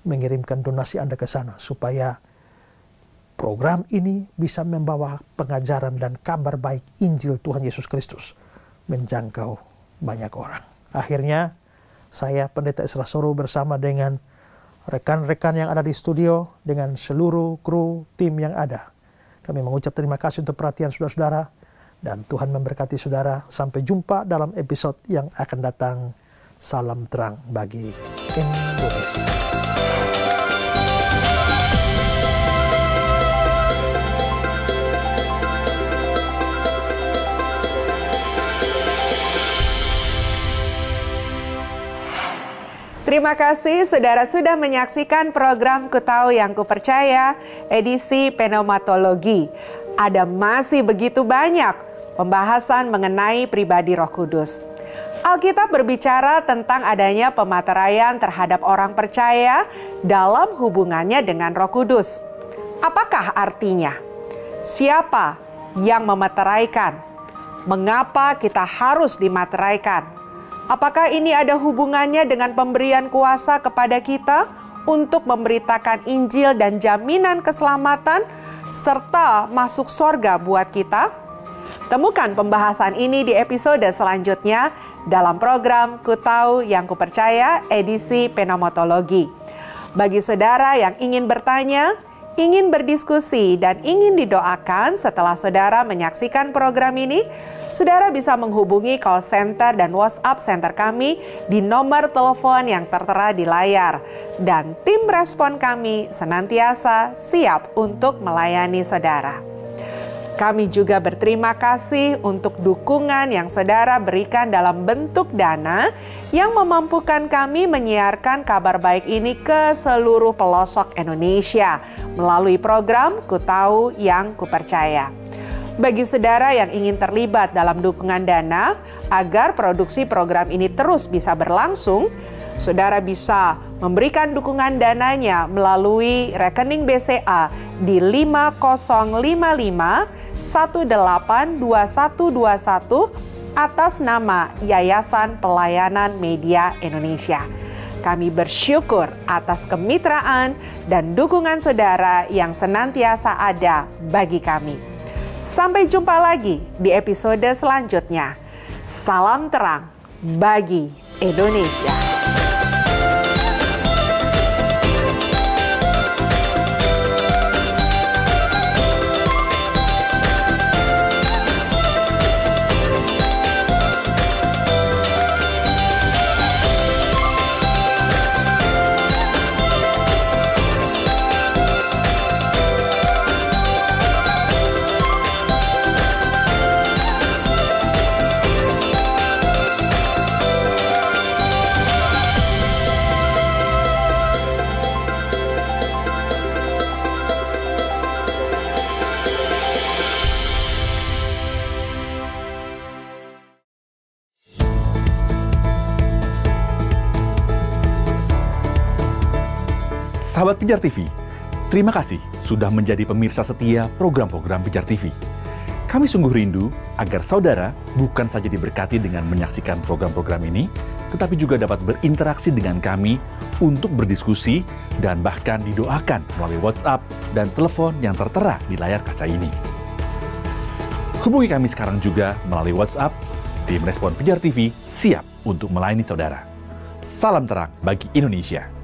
mengirimkan donasi Anda ke sana supaya program ini bisa membawa pengajaran dan kabar baik Injil Tuhan Yesus Kristus menjangkau banyak orang. Akhirnya, saya Pendeta Isra Soro bersama dengan rekan-rekan yang ada di studio, dengan seluruh kru tim yang ada. Kami mengucap terima kasih untuk perhatian saudara-saudara dan Tuhan memberkati saudara. Sampai jumpa dalam episode yang akan datang. Salam terang bagi Indonesia. Terima kasih saudara sudah menyaksikan program Kutau yang Kupercaya edisi Pneumatologi. Ada masih begitu banyak pembahasan mengenai pribadi Roh Kudus. Alkitab berbicara tentang adanya pemateraian terhadap orang percaya dalam hubungannya dengan Roh Kudus. Apakah artinya? Siapa yang memateraikan? Mengapa kita harus dimateraikan? Apakah ini ada hubungannya dengan pemberian kuasa kepada kita untuk memberitakan Injil dan jaminan keselamatan serta masuk sorga buat kita? Temukan pembahasan ini di episode selanjutnya dalam program Ku Yang Kupercaya edisi Penomotologi. Bagi saudara yang ingin bertanya, ingin berdiskusi dan ingin didoakan setelah saudara menyaksikan program ini, saudara bisa menghubungi call center dan WhatsApp center kami di nomor telepon yang tertera di layar. Dan tim respon kami senantiasa siap untuk melayani saudara. Kami juga berterima kasih untuk dukungan yang saudara berikan dalam bentuk dana yang memampukan kami menyiarkan kabar baik ini ke seluruh pelosok Indonesia melalui program Ku Tahu Yang Kupercaya. Bagi saudara yang ingin terlibat dalam dukungan dana agar produksi program ini terus bisa berlangsung, saudara bisa memberikan dukungan dananya melalui rekening BCA di 5055 182121 atas nama Yayasan Pelayanan Media Indonesia. Kami bersyukur atas kemitraan dan dukungan saudara yang senantiasa ada bagi kami. Sampai jumpa lagi di episode selanjutnya. Salam terang bagi Indonesia. Sahabat Pijar TV, terima kasih sudah menjadi pemirsa setia program-program Pijar TV. Kami sungguh rindu agar saudara bukan saja diberkati dengan menyaksikan program-program ini, tetapi juga dapat berinteraksi dengan kami untuk berdiskusi dan bahkan didoakan melalui WhatsApp dan telepon yang tertera di layar kaca ini. Hubungi kami sekarang juga melalui WhatsApp. Tim Respon Pijar TV siap untuk melayani saudara. Salam terang bagi Indonesia.